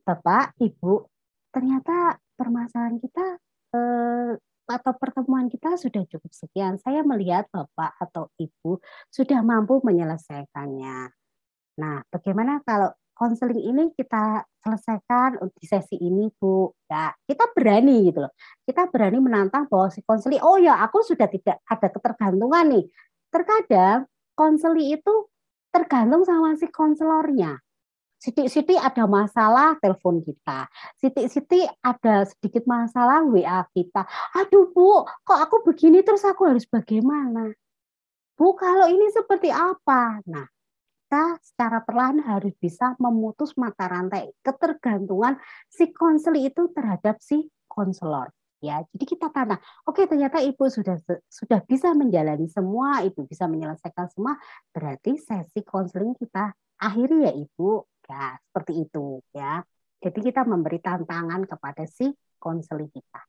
bapak ibu ternyata permasalahan kita atau pertemuan kita sudah cukup sekian. Saya melihat Bapak atau Ibu sudah mampu menyelesaikannya. Nah, bagaimana kalau konseling ini kita selesaikan di sesi ini, Bu? Ya, kita berani gitu loh. Kita berani menantang bahwa si konseling, oh ya aku sudah tidak ada ketergantungan nih. Terkadang konseli itu tergantung sama si konselornya. Siti-siti ada masalah telepon kita. Siti-siti ada sedikit masalah WA kita. Aduh Bu, kok aku begini terus aku harus bagaimana? Bu, kalau ini seperti apa? Nah, kita secara perlahan harus bisa memutus mata rantai ketergantungan si konseli itu terhadap si konselor ya. Jadi kita tanda, oke ternyata ibu sudah sudah bisa menjalani semua, ibu bisa menyelesaikan semua, berarti sesi konseling kita akhiri ya ibu. Ya, seperti itu ya. Jadi kita memberi tantangan kepada si konseling kita.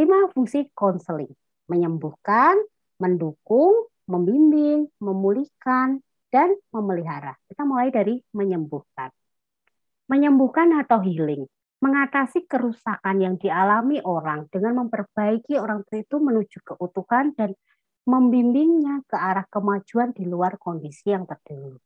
Lima fungsi konseling. Menyembuhkan, mendukung, membimbing, memulihkan, dan memelihara. Kita mulai dari menyembuhkan. Menyembuhkan atau healing. Mengatasi kerusakan yang dialami orang dengan memperbaiki orang itu menuju keutuhan dan membimbingnya ke arah kemajuan di luar kondisi yang terdahulu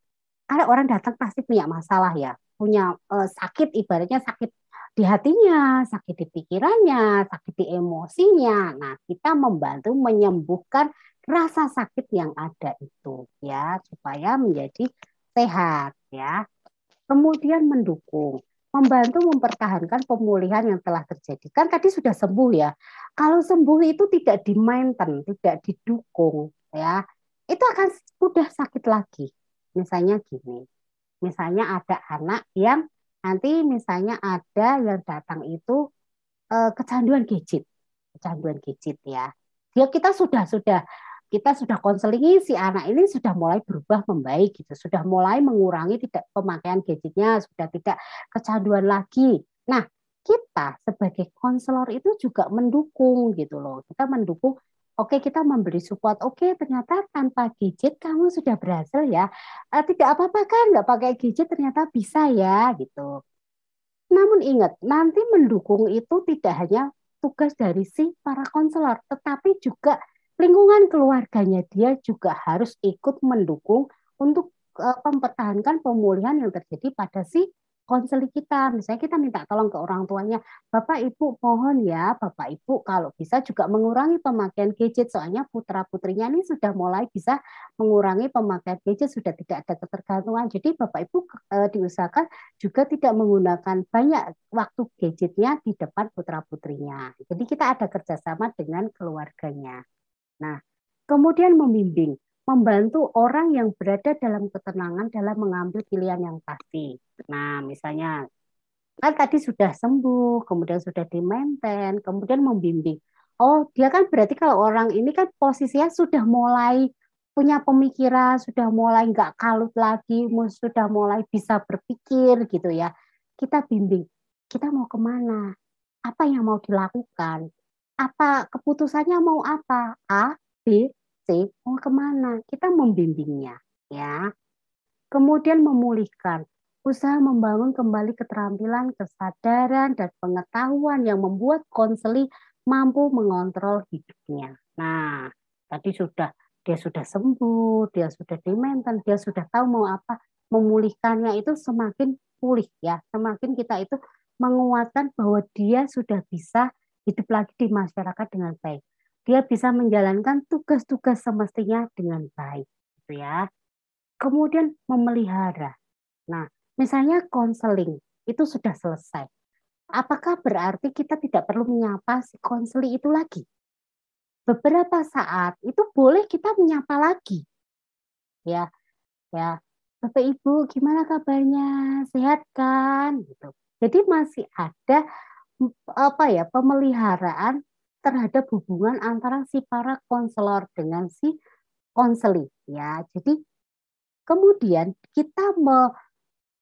ada orang datang pasti punya masalah ya, punya uh, sakit ibaratnya sakit di hatinya, sakit di pikirannya, sakit di emosinya. Nah, kita membantu menyembuhkan rasa sakit yang ada itu ya supaya menjadi sehat ya. Kemudian mendukung membantu mempertahankan pemulihan yang telah terjadi. Kan tadi sudah sembuh ya. Kalau sembuh itu tidak di maintain, tidak didukung ya, itu akan mudah sakit lagi Misalnya gini, misalnya ada anak yang nanti misalnya ada yang datang itu e, kecanduan gadget, kecanduan gadget ya. Ya kita sudah sudah kita sudah konselingi si anak ini sudah mulai berubah membaik gitu, sudah mulai mengurangi tidak pemakaian gadgetnya, sudah tidak kecanduan lagi. Nah, kita sebagai konselor itu juga mendukung gitu loh. Kita mendukung Oke, kita memberi support. Oke, ternyata tanpa gadget kamu sudah berhasil ya. Eh, tidak apa-apa kan, nggak pakai gadget ternyata bisa ya gitu. Namun ingat, nanti mendukung itu tidak hanya tugas dari si para konselor, tetapi juga lingkungan keluarganya dia juga harus ikut mendukung untuk mempertahankan eh, pemulihan yang terjadi pada si konseli kita. Misalnya kita minta tolong ke orang tuanya, Bapak Ibu mohon ya, Bapak Ibu kalau bisa juga mengurangi pemakaian gadget soalnya putra-putrinya ini sudah mulai bisa mengurangi pemakaian gadget, sudah tidak ada ketergantungan. Jadi Bapak Ibu e, diusahakan juga tidak menggunakan banyak waktu gadgetnya di depan putra-putrinya. Jadi kita ada kerjasama dengan keluarganya. Nah, kemudian membimbing membantu orang yang berada dalam ketenangan dalam mengambil pilihan yang pasti. Nah, misalnya kan tadi sudah sembuh, kemudian sudah di maintain, kemudian membimbing. Oh, dia kan berarti kalau orang ini kan posisinya sudah mulai punya pemikiran, sudah mulai nggak kalut lagi, sudah mulai bisa berpikir gitu ya. Kita bimbing, kita mau kemana? Apa yang mau dilakukan? Apa keputusannya mau apa? A, B, C mau kemana? Kita membimbingnya, ya. Kemudian memulihkan usaha membangun kembali keterampilan, kesadaran, dan pengetahuan yang membuat konseli mampu mengontrol hidupnya. Nah, tadi sudah dia sudah sembuh, dia sudah dimenten, dia sudah tahu mau apa, memulihkannya itu semakin pulih ya, semakin kita itu menguatkan bahwa dia sudah bisa hidup lagi di masyarakat dengan baik dia bisa menjalankan tugas-tugas semestinya dengan baik, gitu ya. Kemudian memelihara. Nah, misalnya konseling itu sudah selesai. Apakah berarti kita tidak perlu menyapa si konseli itu lagi? Beberapa saat itu boleh kita menyapa lagi. Ya. Ya. Bapak Ibu, gimana kabarnya? Sehat kan? Gitu. Jadi masih ada apa ya pemeliharaan terhadap hubungan antara si para konselor dengan si konseli ya. Jadi kemudian kita me,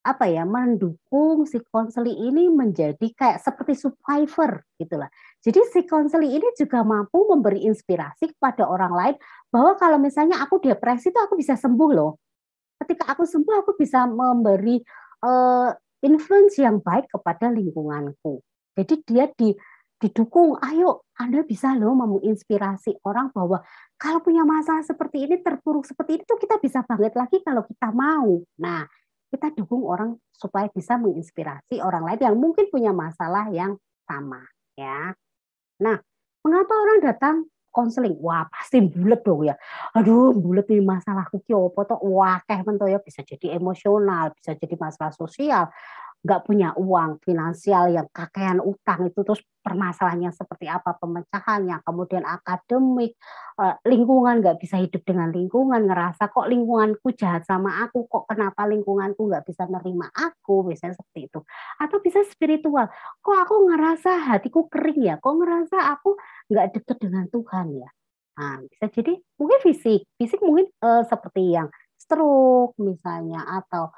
apa ya mendukung si konseli ini menjadi kayak seperti survivor gitulah. Jadi si konseli ini juga mampu memberi inspirasi kepada orang lain bahwa kalau misalnya aku depresi itu aku bisa sembuh loh. Ketika aku sembuh aku bisa memberi uh, influence yang baik kepada lingkunganku. Jadi dia di didukung. Ayo, Anda bisa loh menginspirasi orang bahwa kalau punya masalah seperti ini, terpuruk seperti itu, kita bisa banget lagi kalau kita mau. Nah, kita dukung orang supaya bisa menginspirasi orang lain yang mungkin punya masalah yang sama. ya. Nah, mengapa orang datang konseling? Wah, pasti bulat dong ya. Aduh, bulat ini masalahku kyo potok. Wah, Wah, keh mentoyo ya, bisa jadi emosional, bisa jadi masalah sosial, nggak punya uang finansial yang kakean utang itu terus permasalahannya seperti apa pemecahannya kemudian akademik eh, lingkungan nggak bisa hidup dengan lingkungan ngerasa kok lingkunganku jahat sama aku kok kenapa lingkunganku nggak bisa nerima aku biasanya seperti itu atau bisa spiritual kok aku ngerasa hatiku kering ya kok ngerasa aku nggak deket dengan Tuhan ya nah, bisa jadi mungkin fisik fisik mungkin eh, seperti yang stroke misalnya atau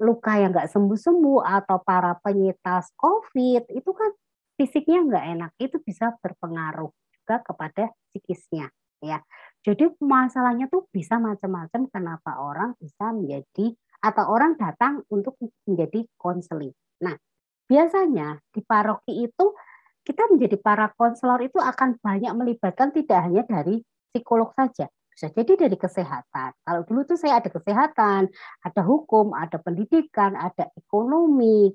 luka yang nggak sembuh-sembuh atau para penyintas COVID itu kan fisiknya nggak enak itu bisa berpengaruh juga kepada psikisnya ya. Jadi masalahnya tuh bisa macam-macam kenapa orang bisa menjadi atau orang datang untuk menjadi konseling. Nah, biasanya di paroki itu kita menjadi para konselor itu akan banyak melibatkan tidak hanya dari psikolog saja, bisa jadi dari kesehatan. Kalau dulu tuh saya ada kesehatan, ada hukum, ada pendidikan, ada ekonomi.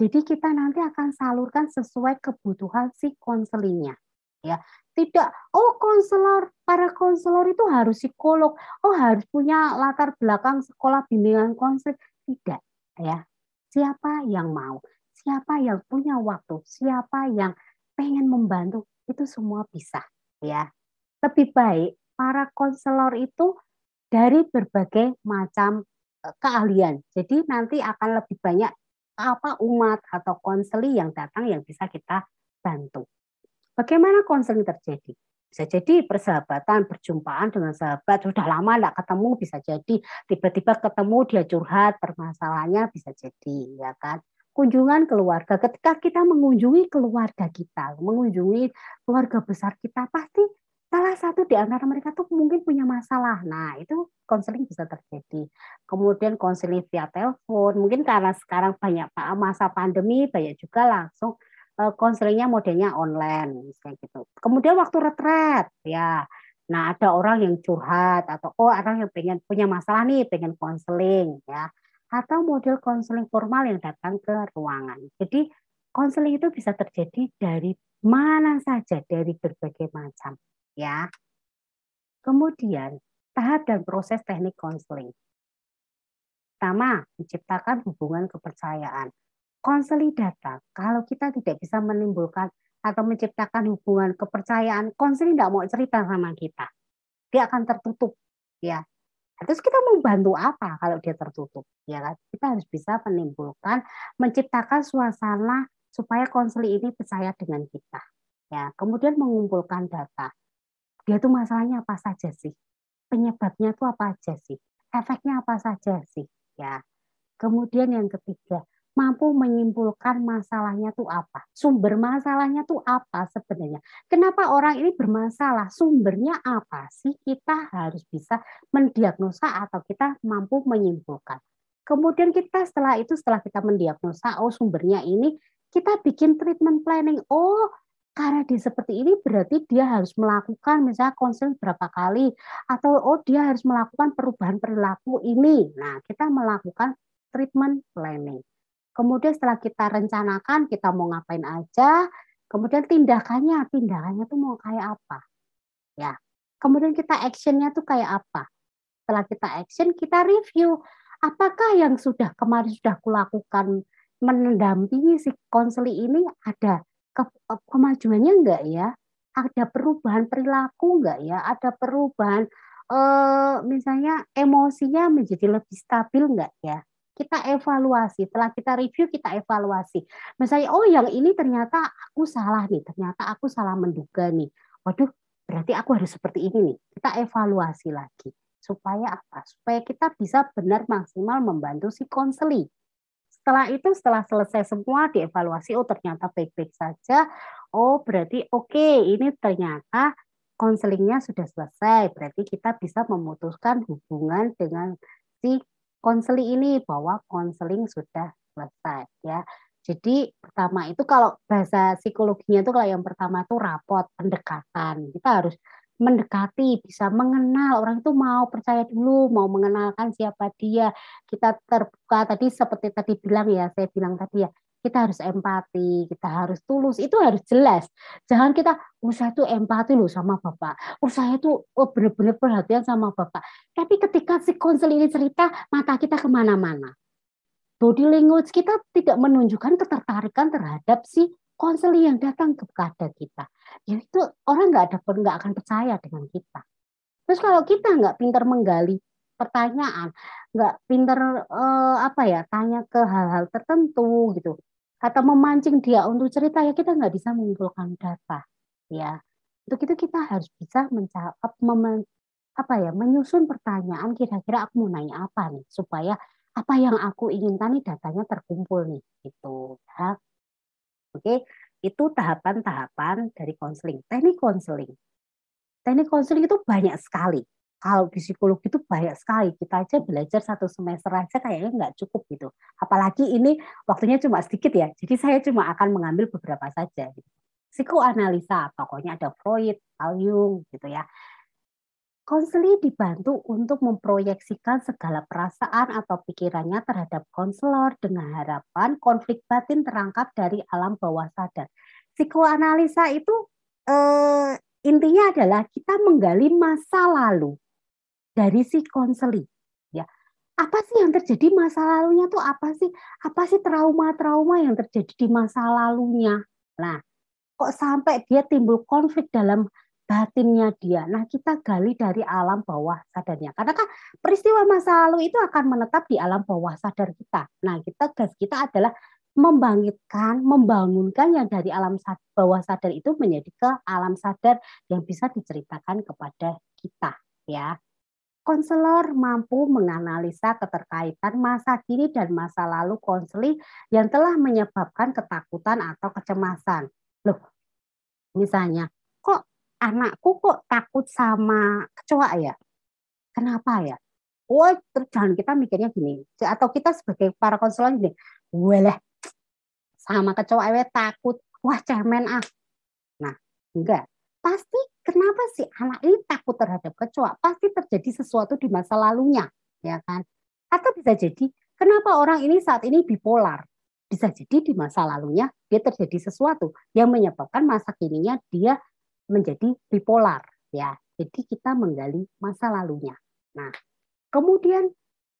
Jadi kita nanti akan salurkan sesuai kebutuhan si konselingnya. Ya, tidak oh konselor para konselor itu harus psikolog oh harus punya latar belakang sekolah bimbingan konseling tidak ya siapa yang mau siapa yang punya waktu siapa yang pengen membantu itu semua bisa ya lebih baik para konselor itu dari berbagai macam e, keahlian. Jadi nanti akan lebih banyak apa umat atau konseli yang datang yang bisa kita bantu. Bagaimana konseling terjadi? Bisa jadi persahabatan, perjumpaan dengan sahabat sudah lama tidak ketemu bisa jadi tiba-tiba ketemu dia curhat permasalahannya bisa jadi ya kan kunjungan keluarga. Ketika kita mengunjungi keluarga kita, mengunjungi keluarga besar kita, pasti salah satu di antara mereka tuh mungkin punya masalah. Nah, itu konseling bisa terjadi. Kemudian konseling via telepon, mungkin karena sekarang banyak masa pandemi, banyak juga langsung eh, konselingnya modelnya online, misalnya gitu. Kemudian waktu retret, ya. Nah, ada orang yang curhat atau oh orang yang pengen punya masalah nih, pengen konseling, ya. Atau model konseling formal yang datang ke ruangan. Jadi konseling itu bisa terjadi dari mana saja, dari berbagai macam ya. Kemudian tahap dan proses teknik konseling. Pertama, menciptakan hubungan kepercayaan. Konseling data, kalau kita tidak bisa menimbulkan atau menciptakan hubungan kepercayaan, konseling tidak mau cerita sama kita. Dia akan tertutup, ya. Nah, terus kita mau bantu apa kalau dia tertutup, ya kan? Kita harus bisa menimbulkan, menciptakan suasana supaya konseling ini percaya dengan kita, ya. Kemudian mengumpulkan data dia tuh masalahnya apa saja sih? Penyebabnya tuh apa aja sih? Efeknya apa saja sih? Ya. Kemudian yang ketiga, mampu menyimpulkan masalahnya tuh apa. Sumber masalahnya tuh apa sebenarnya. Kenapa orang ini bermasalah? Sumbernya apa sih? Kita harus bisa mendiagnosa atau kita mampu menyimpulkan. Kemudian kita setelah itu setelah kita mendiagnosa, oh sumbernya ini, kita bikin treatment planning. Oh, karena dia seperti ini berarti dia harus melakukan misalnya konseling berapa kali atau oh dia harus melakukan perubahan perilaku ini. Nah, kita melakukan treatment planning. Kemudian setelah kita rencanakan kita mau ngapain aja, kemudian tindakannya, tindakannya tuh mau kayak apa. Ya. Kemudian kita actionnya tuh kayak apa. Setelah kita action, kita review apakah yang sudah kemarin sudah kulakukan mendampingi si konseli ini ada ke, e, kemajuannya enggak ya? Ada perubahan perilaku enggak ya? Ada perubahan eh, misalnya emosinya menjadi lebih stabil enggak ya? Kita evaluasi, setelah kita review kita evaluasi. Misalnya oh yang ini ternyata aku salah nih, ternyata aku salah menduga nih. Waduh, berarti aku harus seperti ini nih. Kita evaluasi lagi supaya apa? Supaya kita bisa benar maksimal membantu si konseli setelah itu setelah selesai semua dievaluasi, oh ternyata baik-baik saja. Oh berarti oke okay, ini ternyata konselingnya sudah selesai. Berarti kita bisa memutuskan hubungan dengan si konseling ini bahwa konseling sudah selesai ya. Jadi pertama itu kalau bahasa psikologinya itu kalau yang pertama itu rapot pendekatan. Kita harus mendekati, bisa mengenal orang itu mau percaya dulu, mau mengenalkan siapa dia. Kita terbuka tadi seperti tadi bilang ya, saya bilang tadi ya, kita harus empati, kita harus tulus, itu harus jelas. Jangan kita, oh itu empati loh sama Bapak, oh itu oh, benar-benar perhatian sama Bapak. Tapi ketika si konsel ini cerita, mata kita kemana-mana. Body language kita tidak menunjukkan ketertarikan terhadap si konseli yang datang kepada kita, ya itu orang nggak ada pun nggak akan percaya dengan kita. Terus kalau kita nggak pintar menggali pertanyaan, nggak pintar eh, apa ya tanya ke hal-hal tertentu gitu, atau memancing dia untuk cerita ya kita nggak bisa mengumpulkan data, ya. Untuk itu kita harus bisa menjawab apa ya menyusun pertanyaan kira-kira aku mau nanya apa nih supaya apa yang aku inginkan nih datanya terkumpul nih gitu. Ya Oke, itu tahapan-tahapan dari konseling. Teknik konseling. Teknik konseling itu banyak sekali. Kalau di psikologi itu banyak sekali. Kita aja belajar satu semester aja kayaknya nggak cukup gitu. Apalagi ini waktunya cuma sedikit ya. Jadi saya cuma akan mengambil beberapa saja. Gitu. Psikoanalisa, pokoknya ada Freud, Al Jung gitu ya Konseli dibantu untuk memproyeksikan segala perasaan atau pikirannya terhadap konselor dengan harapan konflik batin terangkat dari alam bawah sadar. Psikoanalisa itu eh, intinya adalah kita menggali masa lalu dari si konseli. Ya, apa sih yang terjadi masa lalunya tuh apa sih? Apa sih trauma-trauma yang terjadi di masa lalunya? Nah, kok sampai dia timbul konflik dalam batinnya dia. Nah, kita gali dari alam bawah sadarnya. Karena kan peristiwa masa lalu itu akan menetap di alam bawah sadar kita. Nah, kita gas kita adalah membangkitkan, membangunkan yang dari alam bawah sadar itu menjadi ke alam sadar yang bisa diceritakan kepada kita, ya. Konselor mampu menganalisa keterkaitan masa kini dan masa lalu konseli yang telah menyebabkan ketakutan atau kecemasan. Loh, misalnya, kok anakku kok takut sama kecoa ya? Kenapa ya? Oh, terus jangan kita mikirnya gini. Atau kita sebagai para konselor gini, boleh sama kecoa ewe takut. Wah, cemen ah. Nah, enggak. Pasti kenapa sih anak ini takut terhadap kecoa? Pasti terjadi sesuatu di masa lalunya, ya kan? Atau bisa jadi kenapa orang ini saat ini bipolar? bisa jadi di masa lalunya dia terjadi sesuatu yang menyebabkan masa kininya dia menjadi bipolar ya. Jadi kita menggali masa lalunya. Nah, kemudian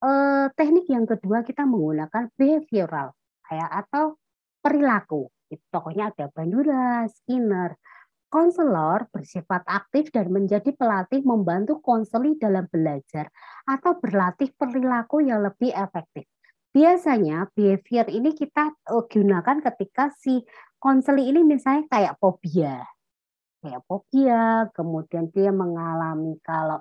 eh, teknik yang kedua kita menggunakan behavioral ya atau perilaku. Tokohnya gitu. ada Bandura, Skinner. Konselor bersifat aktif dan menjadi pelatih membantu konseli dalam belajar atau berlatih perilaku yang lebih efektif. Biasanya behavior ini kita eh, gunakan ketika si konseli ini misalnya kayak fobia pokia kemudian dia mengalami kalau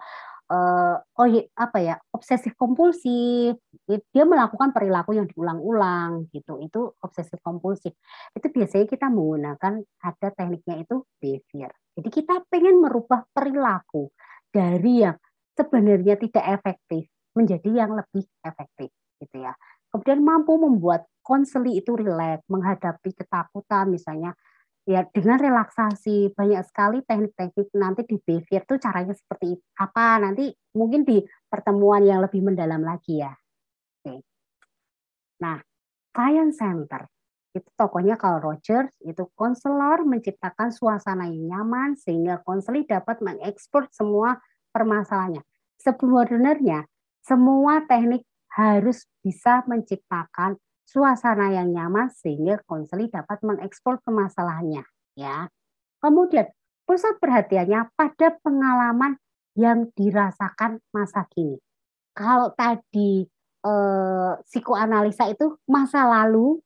uh, oh iya, apa ya obsesif kompulsif dia melakukan perilaku yang diulang-ulang gitu itu obsesif kompulsif itu biasanya kita menggunakan ada tekniknya itu behavior jadi kita pengen merubah perilaku dari yang sebenarnya tidak efektif menjadi yang lebih efektif gitu ya kemudian mampu membuat konseli itu rileks menghadapi ketakutan misalnya ya dengan relaksasi banyak sekali teknik-teknik nanti di behavior tuh caranya seperti apa nanti mungkin di pertemuan yang lebih mendalam lagi ya. Oke. Nah, client center itu tokonya kalau Rogers itu konselor menciptakan suasana yang nyaman sehingga konseli dapat mengekspor semua permasalahannya. Sebenarnya semua teknik harus bisa menciptakan suasana yang nyaman sehingga konseli dapat mengeksplor permasalahannya ya. Kemudian pusat perhatiannya pada pengalaman yang dirasakan masa kini. Kalau tadi eh, psikoanalisa itu masa lalu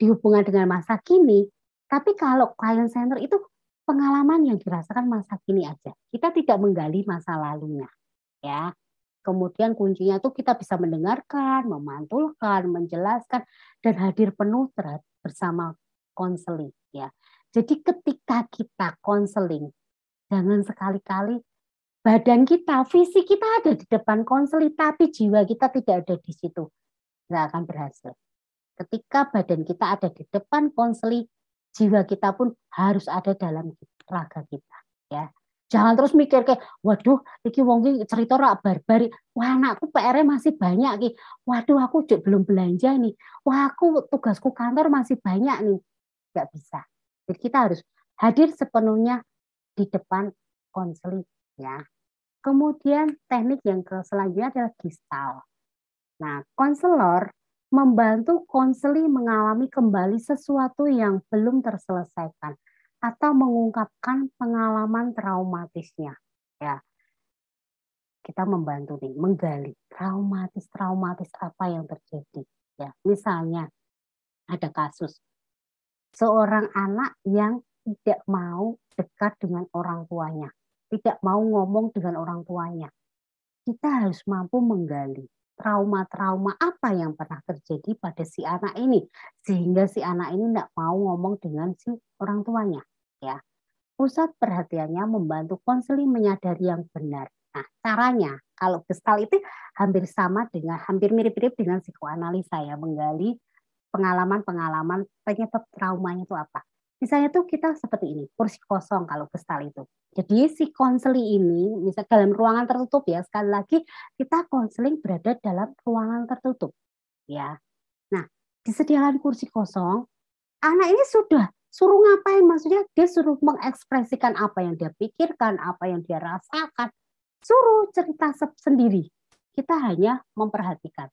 dihubungkan dengan masa kini, tapi kalau client center itu pengalaman yang dirasakan masa kini aja. Kita tidak menggali masa lalunya, ya. Kemudian kuncinya itu kita bisa mendengarkan, memantulkan, menjelaskan dan hadir penuh terhadap bersama konseling ya. Jadi ketika kita konseling jangan sekali-kali badan kita, visi kita ada di depan konseling tapi jiwa kita tidak ada di situ. Tidak akan berhasil. Ketika badan kita ada di depan konseling, jiwa kita pun harus ada dalam raga kita ya. Jangan terus mikir kayak, waduh, iki wong cerita rak barbari. Wah, anakku PR masih banyak ki. Waduh, aku belum belanja nih. Wah, aku tugasku kantor masih banyak nih. Gak bisa. Jadi kita harus hadir sepenuhnya di depan konseling ya. Kemudian teknik yang selanjutnya adalah kristal. Nah, konselor membantu konseli mengalami kembali sesuatu yang belum terselesaikan atau mengungkapkan pengalaman traumatisnya ya kita membantu nih menggali traumatis traumatis apa yang terjadi ya misalnya ada kasus seorang anak yang tidak mau dekat dengan orang tuanya tidak mau ngomong dengan orang tuanya kita harus mampu menggali trauma-trauma apa yang pernah terjadi pada si anak ini sehingga si anak ini tidak mau ngomong dengan si orang tuanya ya. Pusat perhatiannya membantu konseling menyadari yang benar. Nah, caranya kalau gestal itu hampir sama dengan hampir mirip-mirip dengan psikoanalisa ya, menggali pengalaman-pengalaman penyebab traumanya itu apa. Misalnya tuh kita seperti ini, kursi kosong kalau gestal itu. Jadi si konseling ini, misal dalam ruangan tertutup ya, sekali lagi kita konseling berada dalam ruangan tertutup. ya. Nah, disediakan kursi kosong, anak ini sudah suruh ngapain maksudnya dia suruh mengekspresikan apa yang dia pikirkan apa yang dia rasakan suruh cerita sendiri kita hanya memperhatikan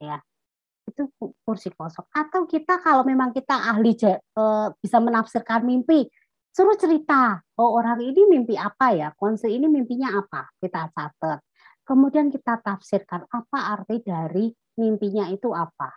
ya itu kursi kosong atau kita kalau memang kita ahli eh, bisa menafsirkan mimpi suruh cerita oh orang ini mimpi apa ya konsep ini mimpinya apa kita catat kemudian kita tafsirkan apa arti dari mimpinya itu apa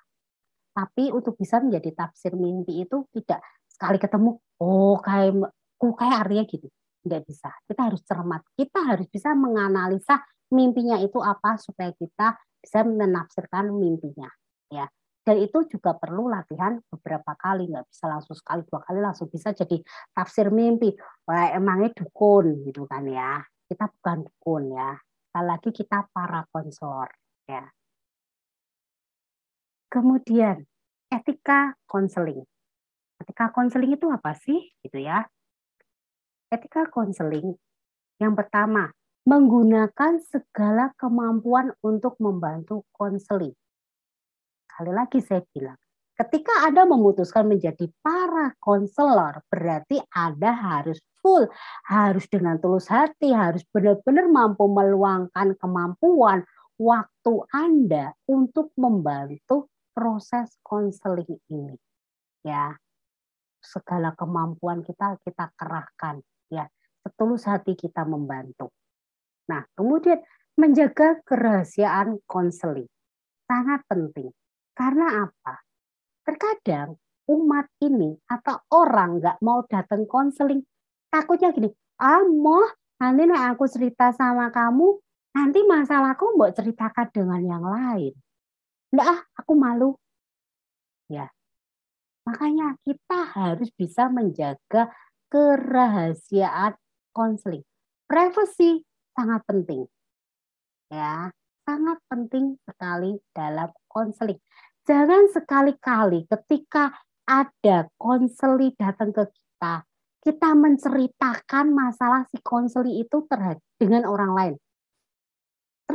tapi untuk bisa menjadi tafsir mimpi itu tidak sekali ketemu, oh kayak ku oh, kayak Arya gitu. Tidak bisa. Kita harus cermat. Kita harus bisa menganalisa mimpinya itu apa supaya kita bisa menafsirkan mimpinya. Ya. Dan itu juga perlu latihan beberapa kali, nggak bisa langsung sekali dua kali langsung bisa jadi tafsir mimpi. Wah, emangnya dukun gitu kan ya. Kita bukan dukun ya. apalagi kita para konsor ya. Kemudian etika konseling. Etika konseling itu apa sih? Gitu ya. Etika konseling yang pertama, menggunakan segala kemampuan untuk membantu konseling. Kali lagi saya bilang, ketika Anda memutuskan menjadi para konselor, berarti Anda harus full, harus dengan tulus hati, harus benar-benar mampu meluangkan kemampuan, waktu Anda untuk membantu proses konseling ini ya segala kemampuan kita kita kerahkan ya setulus hati kita membantu nah kemudian menjaga kerahasiaan konseling sangat penting karena apa terkadang umat ini atau orang nggak mau datang konseling takutnya gini ah mau nanti aku cerita sama kamu nanti masalahku mau ceritakan dengan yang lain enggak ah aku malu ya makanya kita harus bisa menjaga kerahasiaan konseling privacy sangat penting ya sangat penting sekali dalam konseling jangan sekali-kali ketika ada konseli datang ke kita kita menceritakan masalah si konseli itu terhadap dengan orang lain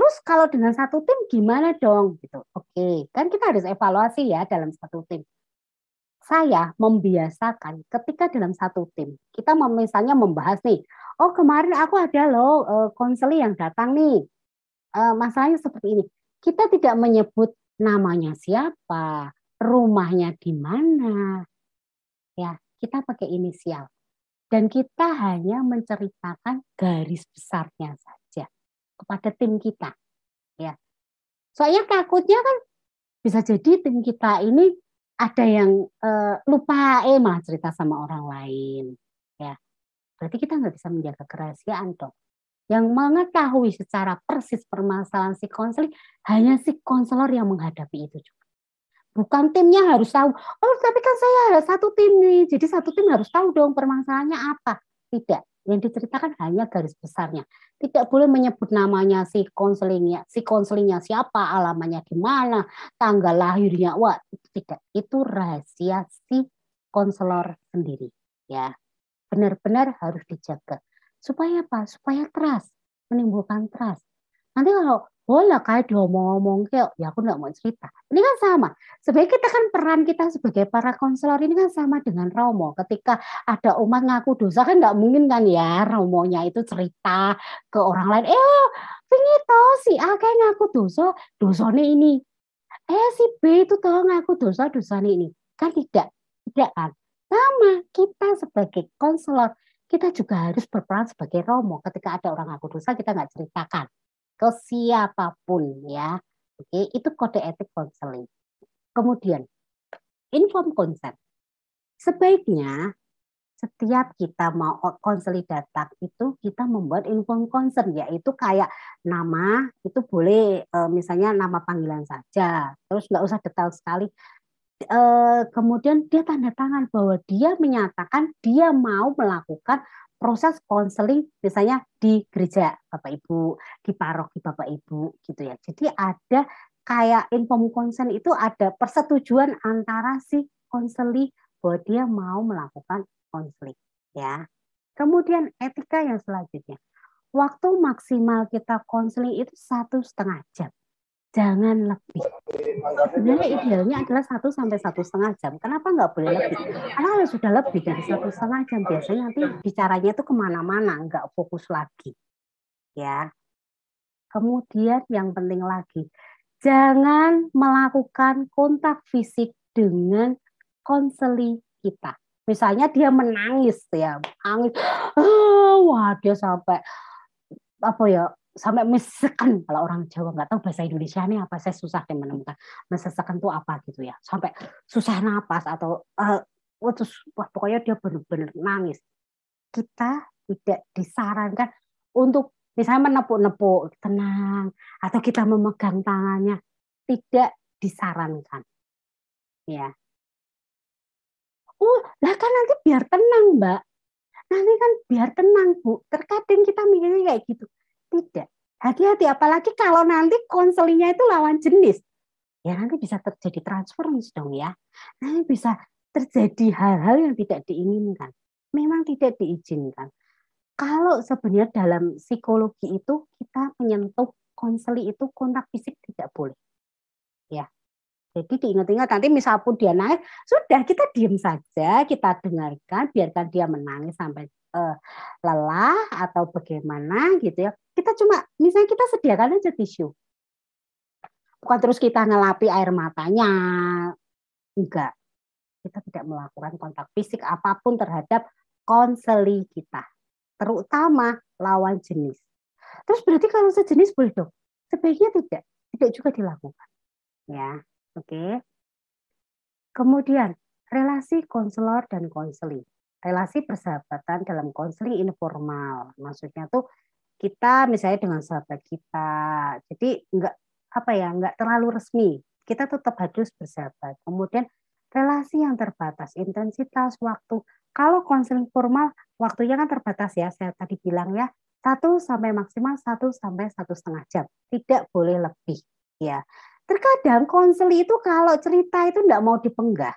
terus kalau dengan satu tim gimana dong gitu oke kan kita harus evaluasi ya dalam satu tim saya membiasakan ketika dalam satu tim kita misalnya membahas nih oh kemarin aku ada loh eh, konseli yang datang nih eh, masalahnya seperti ini kita tidak menyebut namanya siapa rumahnya di mana ya kita pakai inisial dan kita hanya menceritakan garis besarnya saja kepada tim kita. Ya. Soalnya takutnya kan bisa jadi tim kita ini ada yang uh, lupa eh malah cerita sama orang lain. Ya. Berarti kita nggak bisa menjaga kerahasiaan dong. Yang mengetahui secara persis permasalahan si konseling hanya si konselor yang menghadapi itu juga bukan timnya harus tahu. Oh, tapi kan saya ada satu tim nih, jadi satu tim harus tahu dong permasalahannya apa. Tidak yang diceritakan hanya garis besarnya. Tidak boleh menyebut namanya si konselingnya, si konselingnya siapa, alamannya di mana, tanggal lahirnya, wah itu tidak. Itu rahasia si konselor sendiri, ya. Benar-benar harus dijaga. Supaya apa? Supaya trust, menimbulkan trust. Nanti kalau bola kayak diomong-omong kayak ya aku nggak mau cerita ini kan sama sebenarnya kita kan peran kita sebagai para konselor ini kan sama dengan Romo ketika ada umat ngaku dosa kan nggak mungkin kan ya Romonya itu cerita ke orang lain eh pengen oh, tau si A kayak ngaku dosa dosanya ini eh si B itu tau ngaku dosa dosanya ini kan tidak tidak kan sama kita sebagai konselor kita juga harus berperan sebagai Romo ketika ada orang ngaku dosa kita nggak ceritakan ke siapapun ya. Oke, itu kode etik konseling. Kemudian inform konsep. Sebaiknya setiap kita mau konseli data itu kita membuat inform konsep, yaitu kayak nama itu boleh e, misalnya nama panggilan saja terus nggak usah detail sekali e, kemudian dia tanda tangan bahwa dia menyatakan dia mau melakukan proses konseling misalnya di gereja Bapak Ibu, di paroki Bapak Ibu gitu ya. Jadi ada kayak inform konsen itu ada persetujuan antara si konseli bahwa dia mau melakukan konseling ya. Kemudian etika yang selanjutnya. Waktu maksimal kita konseling itu satu setengah jam jangan lebih. Sebenarnya idealnya adalah satu sampai satu setengah jam. Kenapa nggak boleh lebih? Karena kalau sudah lebih dari satu setengah jam biasanya nanti bicaranya itu kemana-mana, nggak fokus lagi, ya. Kemudian yang penting lagi, jangan melakukan kontak fisik dengan konseli kita. Misalnya dia menangis ya, angin, oh, [gasps] wah dia sampai apa ya sampai mesekan kalau orang Jawa nggak tahu bahasa Indonesia ini apa saya susah deh menemukan mesekan tuh apa gitu ya sampai susah napas atau uh, terus, wah pokoknya dia benar-benar nangis kita tidak disarankan untuk misalnya menepuk-nepuk tenang atau kita memegang tangannya tidak disarankan ya oh lah kan nanti biar tenang mbak nanti kan biar tenang bu terkadang kita mikirnya kayak gitu tidak. Hati-hati, apalagi kalau nanti konselingnya itu lawan jenis. Ya nanti bisa terjadi transference dong ya. Nanti bisa terjadi hal-hal yang tidak diinginkan. Memang tidak diizinkan. Kalau sebenarnya dalam psikologi itu kita menyentuh konseli itu kontak fisik tidak boleh. Ya, jadi diingat-ingat nanti misal pun dia naik sudah kita diam saja, kita dengarkan, biarkan dia menangis sampai uh, lelah atau bagaimana gitu ya. Kita cuma misalnya kita sediakan aja tisu. Bukan terus kita ngelapi air matanya. Enggak. Kita tidak melakukan kontak fisik apapun terhadap konseli kita, terutama lawan jenis. Terus berarti kalau sejenis boleh dong? Sebaiknya tidak, tidak juga dilakukan. Ya, oke. Okay. Kemudian relasi konselor dan konseli relasi persahabatan dalam konseling informal. Maksudnya tuh kita misalnya dengan sahabat kita, jadi nggak apa ya nggak terlalu resmi. Kita tetap harus bersahabat. Kemudian relasi yang terbatas, intensitas waktu. Kalau konseling formal waktunya kan terbatas ya, saya tadi bilang ya satu sampai maksimal satu sampai satu setengah jam, tidak boleh lebih ya. Terkadang konseli itu kalau cerita itu tidak mau dipenggah,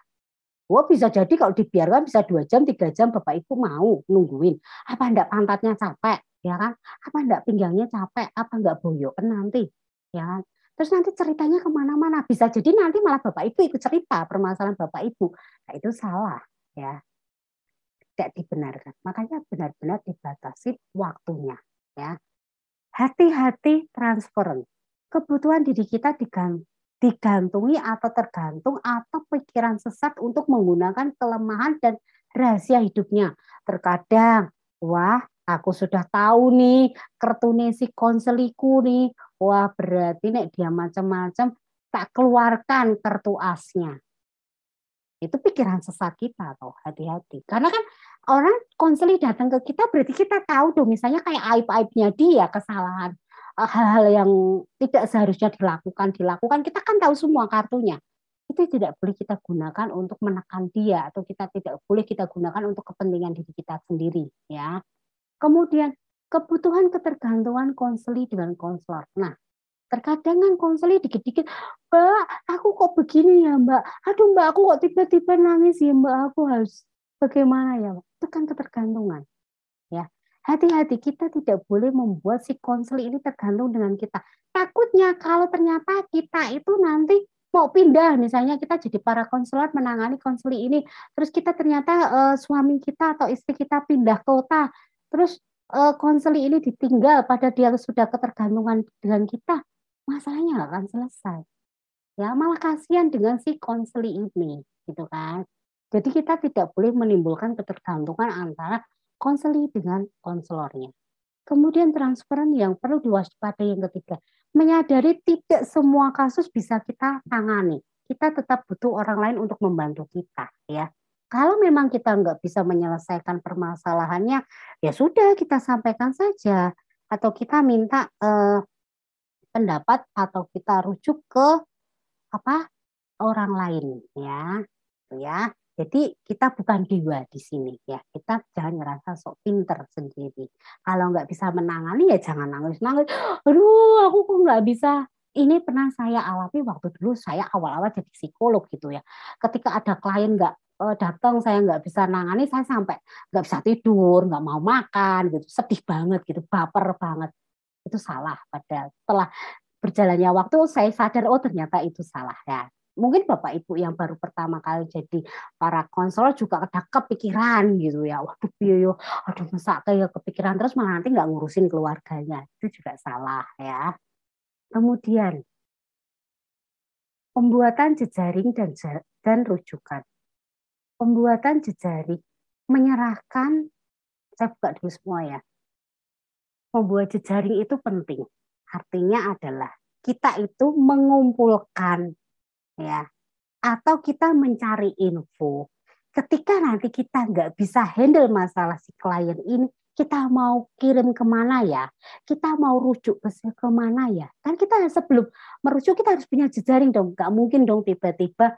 Wah oh, bisa jadi kalau dibiarkan bisa dua jam, tiga jam Bapak Ibu mau nungguin. Apa enggak pantatnya capek, ya kan? Apa enggak pinggangnya capek, apa enggak boyokan nanti, ya kan? Terus nanti ceritanya kemana-mana. Bisa jadi nanti malah Bapak Ibu ikut cerita permasalahan Bapak Ibu. Nah itu salah, ya. Tidak dibenarkan. Makanya benar-benar dibatasi waktunya, ya. Hati-hati transparan Kebutuhan diri kita digang digantungi atau tergantung atau pikiran sesat untuk menggunakan kelemahan dan rahasia hidupnya. Terkadang, wah, aku sudah tahu nih kertune si konseliku nih. Wah, berarti nek dia macam-macam tak keluarkan kartu asnya. Itu pikiran sesat kita atau hati-hati. Karena kan orang konseli datang ke kita berarti kita tahu dong misalnya kayak aib-aibnya dia, kesalahan hal-hal yang tidak seharusnya dilakukan dilakukan kita kan tahu semua kartunya itu tidak boleh kita gunakan untuk menekan dia atau kita tidak boleh kita gunakan untuk kepentingan diri kita sendiri ya kemudian kebutuhan ketergantungan konseli dengan konselor nah terkadang kan konseli dikit-dikit mbak aku kok begini ya mbak aduh mbak aku kok tiba-tiba nangis ya mbak aku harus bagaimana ya itu kan ketergantungan hati-hati kita tidak boleh membuat si konsel ini tergantung dengan kita. Takutnya kalau ternyata kita itu nanti mau pindah misalnya kita jadi para konselor menangani konseli ini terus kita ternyata e, suami kita atau istri kita pindah kota terus e, eh, konseli ini ditinggal pada dia sudah ketergantungan dengan kita masalahnya akan selesai ya malah kasihan dengan si konseli ini gitu kan jadi kita tidak boleh menimbulkan ketergantungan antara konseli dengan konselornya. Kemudian transferan yang perlu diwaspadai yang ketiga, menyadari tidak semua kasus bisa kita tangani. Kita tetap butuh orang lain untuk membantu kita, ya. Kalau memang kita nggak bisa menyelesaikan permasalahannya, ya sudah kita sampaikan saja, atau kita minta eh, pendapat atau kita rujuk ke apa orang lain, ya, ya. Jadi kita bukan dewa di sini ya. Kita jangan ngerasa sok pinter sendiri. Kalau nggak bisa menangani ya jangan nangis-nangis. Aduh, aku kok nggak bisa ini pernah saya alami waktu dulu saya awal-awal jadi psikolog gitu ya. Ketika ada klien nggak eh, datang saya nggak bisa nangani saya sampai nggak bisa tidur nggak mau makan gitu sedih banget gitu baper banget itu salah padahal setelah berjalannya waktu saya sadar oh ternyata itu salah ya mungkin bapak ibu yang baru pertama kali jadi para konselor juga ada kepikiran gitu ya waduh yo iya, iya. aduh masa kayak kepikiran terus malah nanti nggak ngurusin keluarganya itu juga salah ya kemudian pembuatan jejaring dan dan rujukan pembuatan jejaring menyerahkan saya buka dulu semua ya membuat jejaring itu penting artinya adalah kita itu mengumpulkan ya atau kita mencari info ketika nanti kita nggak bisa handle masalah si klien ini kita mau kirim kemana ya kita mau rujuk ke kemana ya kan kita sebelum merujuk kita harus punya jejaring dong nggak mungkin dong tiba-tiba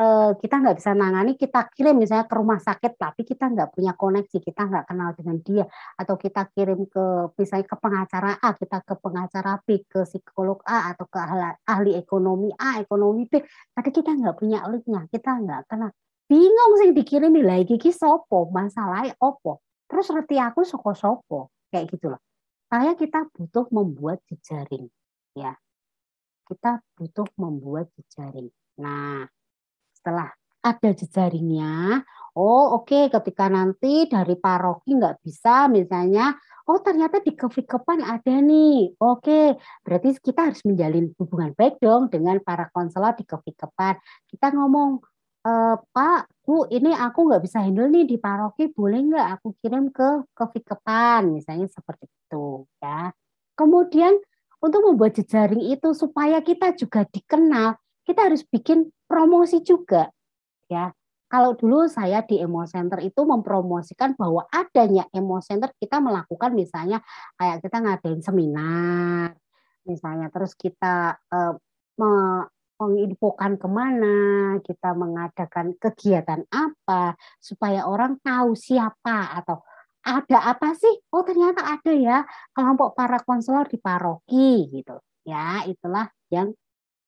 Eh, kita nggak bisa nangani, kita kirim misalnya ke rumah sakit, tapi kita nggak punya koneksi, kita nggak kenal dengan dia, atau kita kirim ke misalnya ke pengacara A, kita ke pengacara B, ke psikolog A, atau ke ahli ekonomi A, ekonomi B, tapi kita nggak punya linknya, kita nggak kenal. Bingung sih dikirim nilai gigi sopo, masalahnya opo. Terus reti aku soko sopo, kayak gitu loh. Kayak kita butuh membuat jejaring, ya. Kita butuh membuat jejaring. Nah, setelah ada jejaringnya. Oh oke, okay. ketika nanti dari paroki nggak bisa misalnya, oh ternyata di kevikepan ada nih. Oke, okay. berarti kita harus menjalin hubungan baik dong dengan para konselor di kevikepan. Kita ngomong, e, Pak, Bu, ini aku nggak bisa handle nih di paroki, boleh nggak aku kirim ke kevikepan misalnya seperti itu ya. Kemudian untuk membuat jejaring itu supaya kita juga dikenal, kita harus bikin promosi juga ya. Kalau dulu saya di Emo Center itu mempromosikan bahwa adanya Emo Center kita melakukan misalnya kayak kita ngadain seminar misalnya terus kita eh, me menginfokan kemana, kita mengadakan kegiatan apa supaya orang tahu siapa atau ada apa sih? Oh ternyata ada ya kelompok para konselor di paroki gitu. Ya itulah yang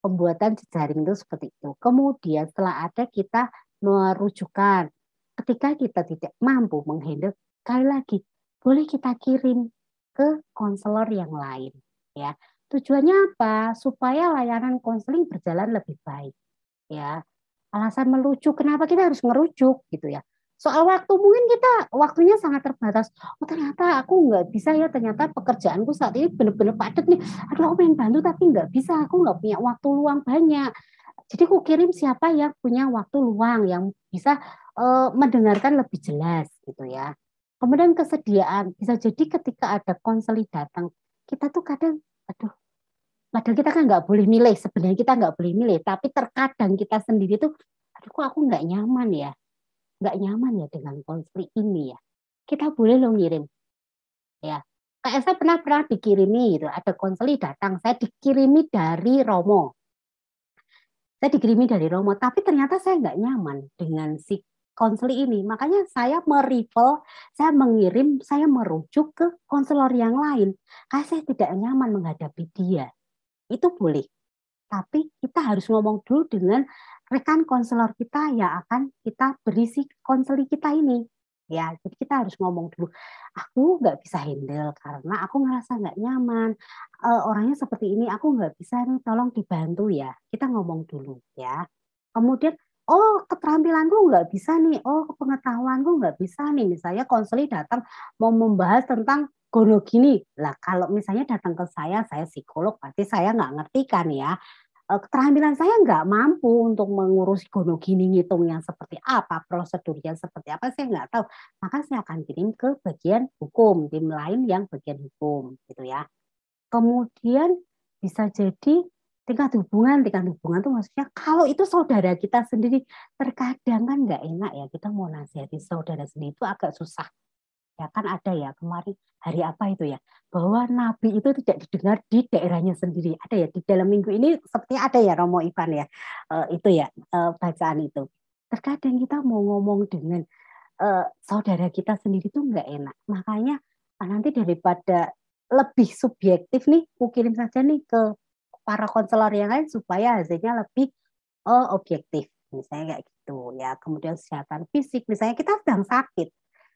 pembuatan jejaring itu seperti itu. Kemudian setelah ada kita merujukan. Ketika kita tidak mampu menghandle, kali lagi boleh kita kirim ke konselor yang lain, ya. Tujuannya apa? Supaya layanan konseling berjalan lebih baik, ya. Alasan merujuk, kenapa kita harus merujuk gitu ya? soal waktu mungkin kita waktunya sangat terbatas oh ternyata aku nggak bisa ya ternyata pekerjaanku saat ini benar-benar padat nih aduh aku pengen bantu tapi nggak bisa aku nggak punya waktu luang banyak jadi aku kirim siapa yang punya waktu luang yang bisa uh, mendengarkan lebih jelas gitu ya kemudian kesediaan bisa jadi ketika ada konseli datang kita tuh kadang aduh padahal kita kan nggak boleh milih sebenarnya kita nggak boleh milih tapi terkadang kita sendiri tuh aduh kok aku nggak nyaman ya nggak nyaman ya dengan konflik ini ya kita boleh lo ngirim ya kayak saya pernah pernah dikirimi gitu ada konseli datang saya dikirimi dari Romo saya dikirimi dari Romo tapi ternyata saya nggak nyaman dengan si konseli ini makanya saya merivel saya mengirim saya merujuk ke konselor yang lain karena saya tidak nyaman menghadapi dia itu boleh tapi kita harus ngomong dulu dengan rekan konselor kita ya akan kita berisi konseli kita ini ya jadi kita harus ngomong dulu aku nggak bisa handle karena aku ngerasa nggak nyaman e, orangnya seperti ini aku nggak bisa nih tolong dibantu ya kita ngomong dulu ya kemudian oh keterampilanku nggak bisa nih oh gue nggak bisa nih misalnya konseli datang mau membahas tentang gono gini lah kalau misalnya datang ke saya saya psikolog pasti saya nggak ngerti kan ya Eh, keterampilan saya nggak mampu untuk mengurus gono gini ngitung yang seperti apa, prosedurnya seperti apa, saya nggak tahu. Maka saya akan kirim ke bagian hukum, tim lain yang bagian hukum, gitu ya. Kemudian bisa jadi tingkat hubungan, tingkat hubungan itu maksudnya kalau itu saudara kita sendiri, terkadang kan nggak enak ya kita mau nasihati saudara sendiri itu agak susah ya kan ada ya kemarin hari apa itu ya bahwa nabi itu tidak didengar di daerahnya sendiri ada ya di dalam minggu ini sepertinya ada ya Romo Ivan ya uh, itu ya uh, bacaan itu terkadang kita mau ngomong dengan uh, saudara kita sendiri tuh nggak enak makanya ah, nanti daripada lebih subjektif nih kirim saja nih ke para konselor yang lain supaya hasilnya lebih uh, objektif misalnya kayak gitu ya kemudian kesehatan fisik misalnya kita sedang sakit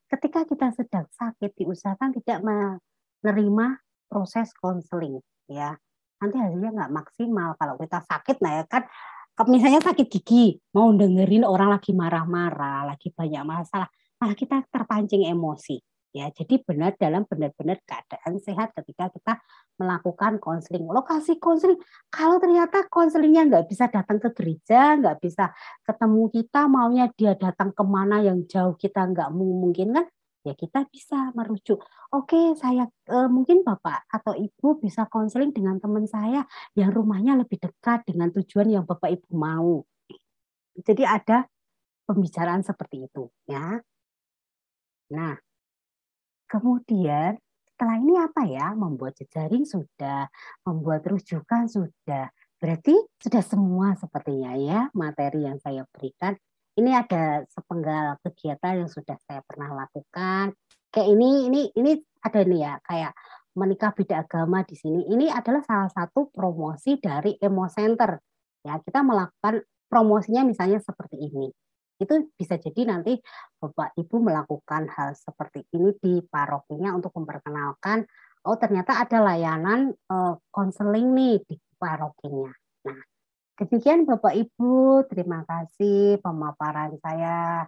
ketika kita sedang sakit diusahakan tidak menerima proses konseling ya nanti hasilnya nggak maksimal kalau kita sakit nah ya kan misalnya sakit gigi mau dengerin orang lagi marah-marah lagi banyak masalah malah kita terpancing emosi ya. Jadi benar dalam benar-benar keadaan sehat ketika kita melakukan konseling. Lokasi konseling, kalau ternyata konselingnya nggak bisa datang ke gereja, nggak bisa ketemu kita, maunya dia datang kemana yang jauh kita nggak mungkin kan ya kita bisa merujuk. Oke, saya eh, mungkin Bapak atau Ibu bisa konseling dengan teman saya yang rumahnya lebih dekat dengan tujuan yang Bapak Ibu mau. Jadi ada pembicaraan seperti itu ya. Nah, Kemudian setelah ini apa ya? Membuat jejaring sudah, membuat rujukan sudah. Berarti sudah semua sepertinya ya materi yang saya berikan. Ini ada sepenggal kegiatan yang sudah saya pernah lakukan. Kayak ini ini ini ada nih ya kayak menikah beda agama di sini. Ini adalah salah satu promosi dari Emo Center. Ya, kita melakukan promosinya misalnya seperti ini itu bisa jadi nanti Bapak Ibu melakukan hal seperti ini di parokinya untuk memperkenalkan oh ternyata ada layanan eh, konseling uh, nih di parokinya. Nah, demikian Bapak Ibu, terima kasih pemaparan saya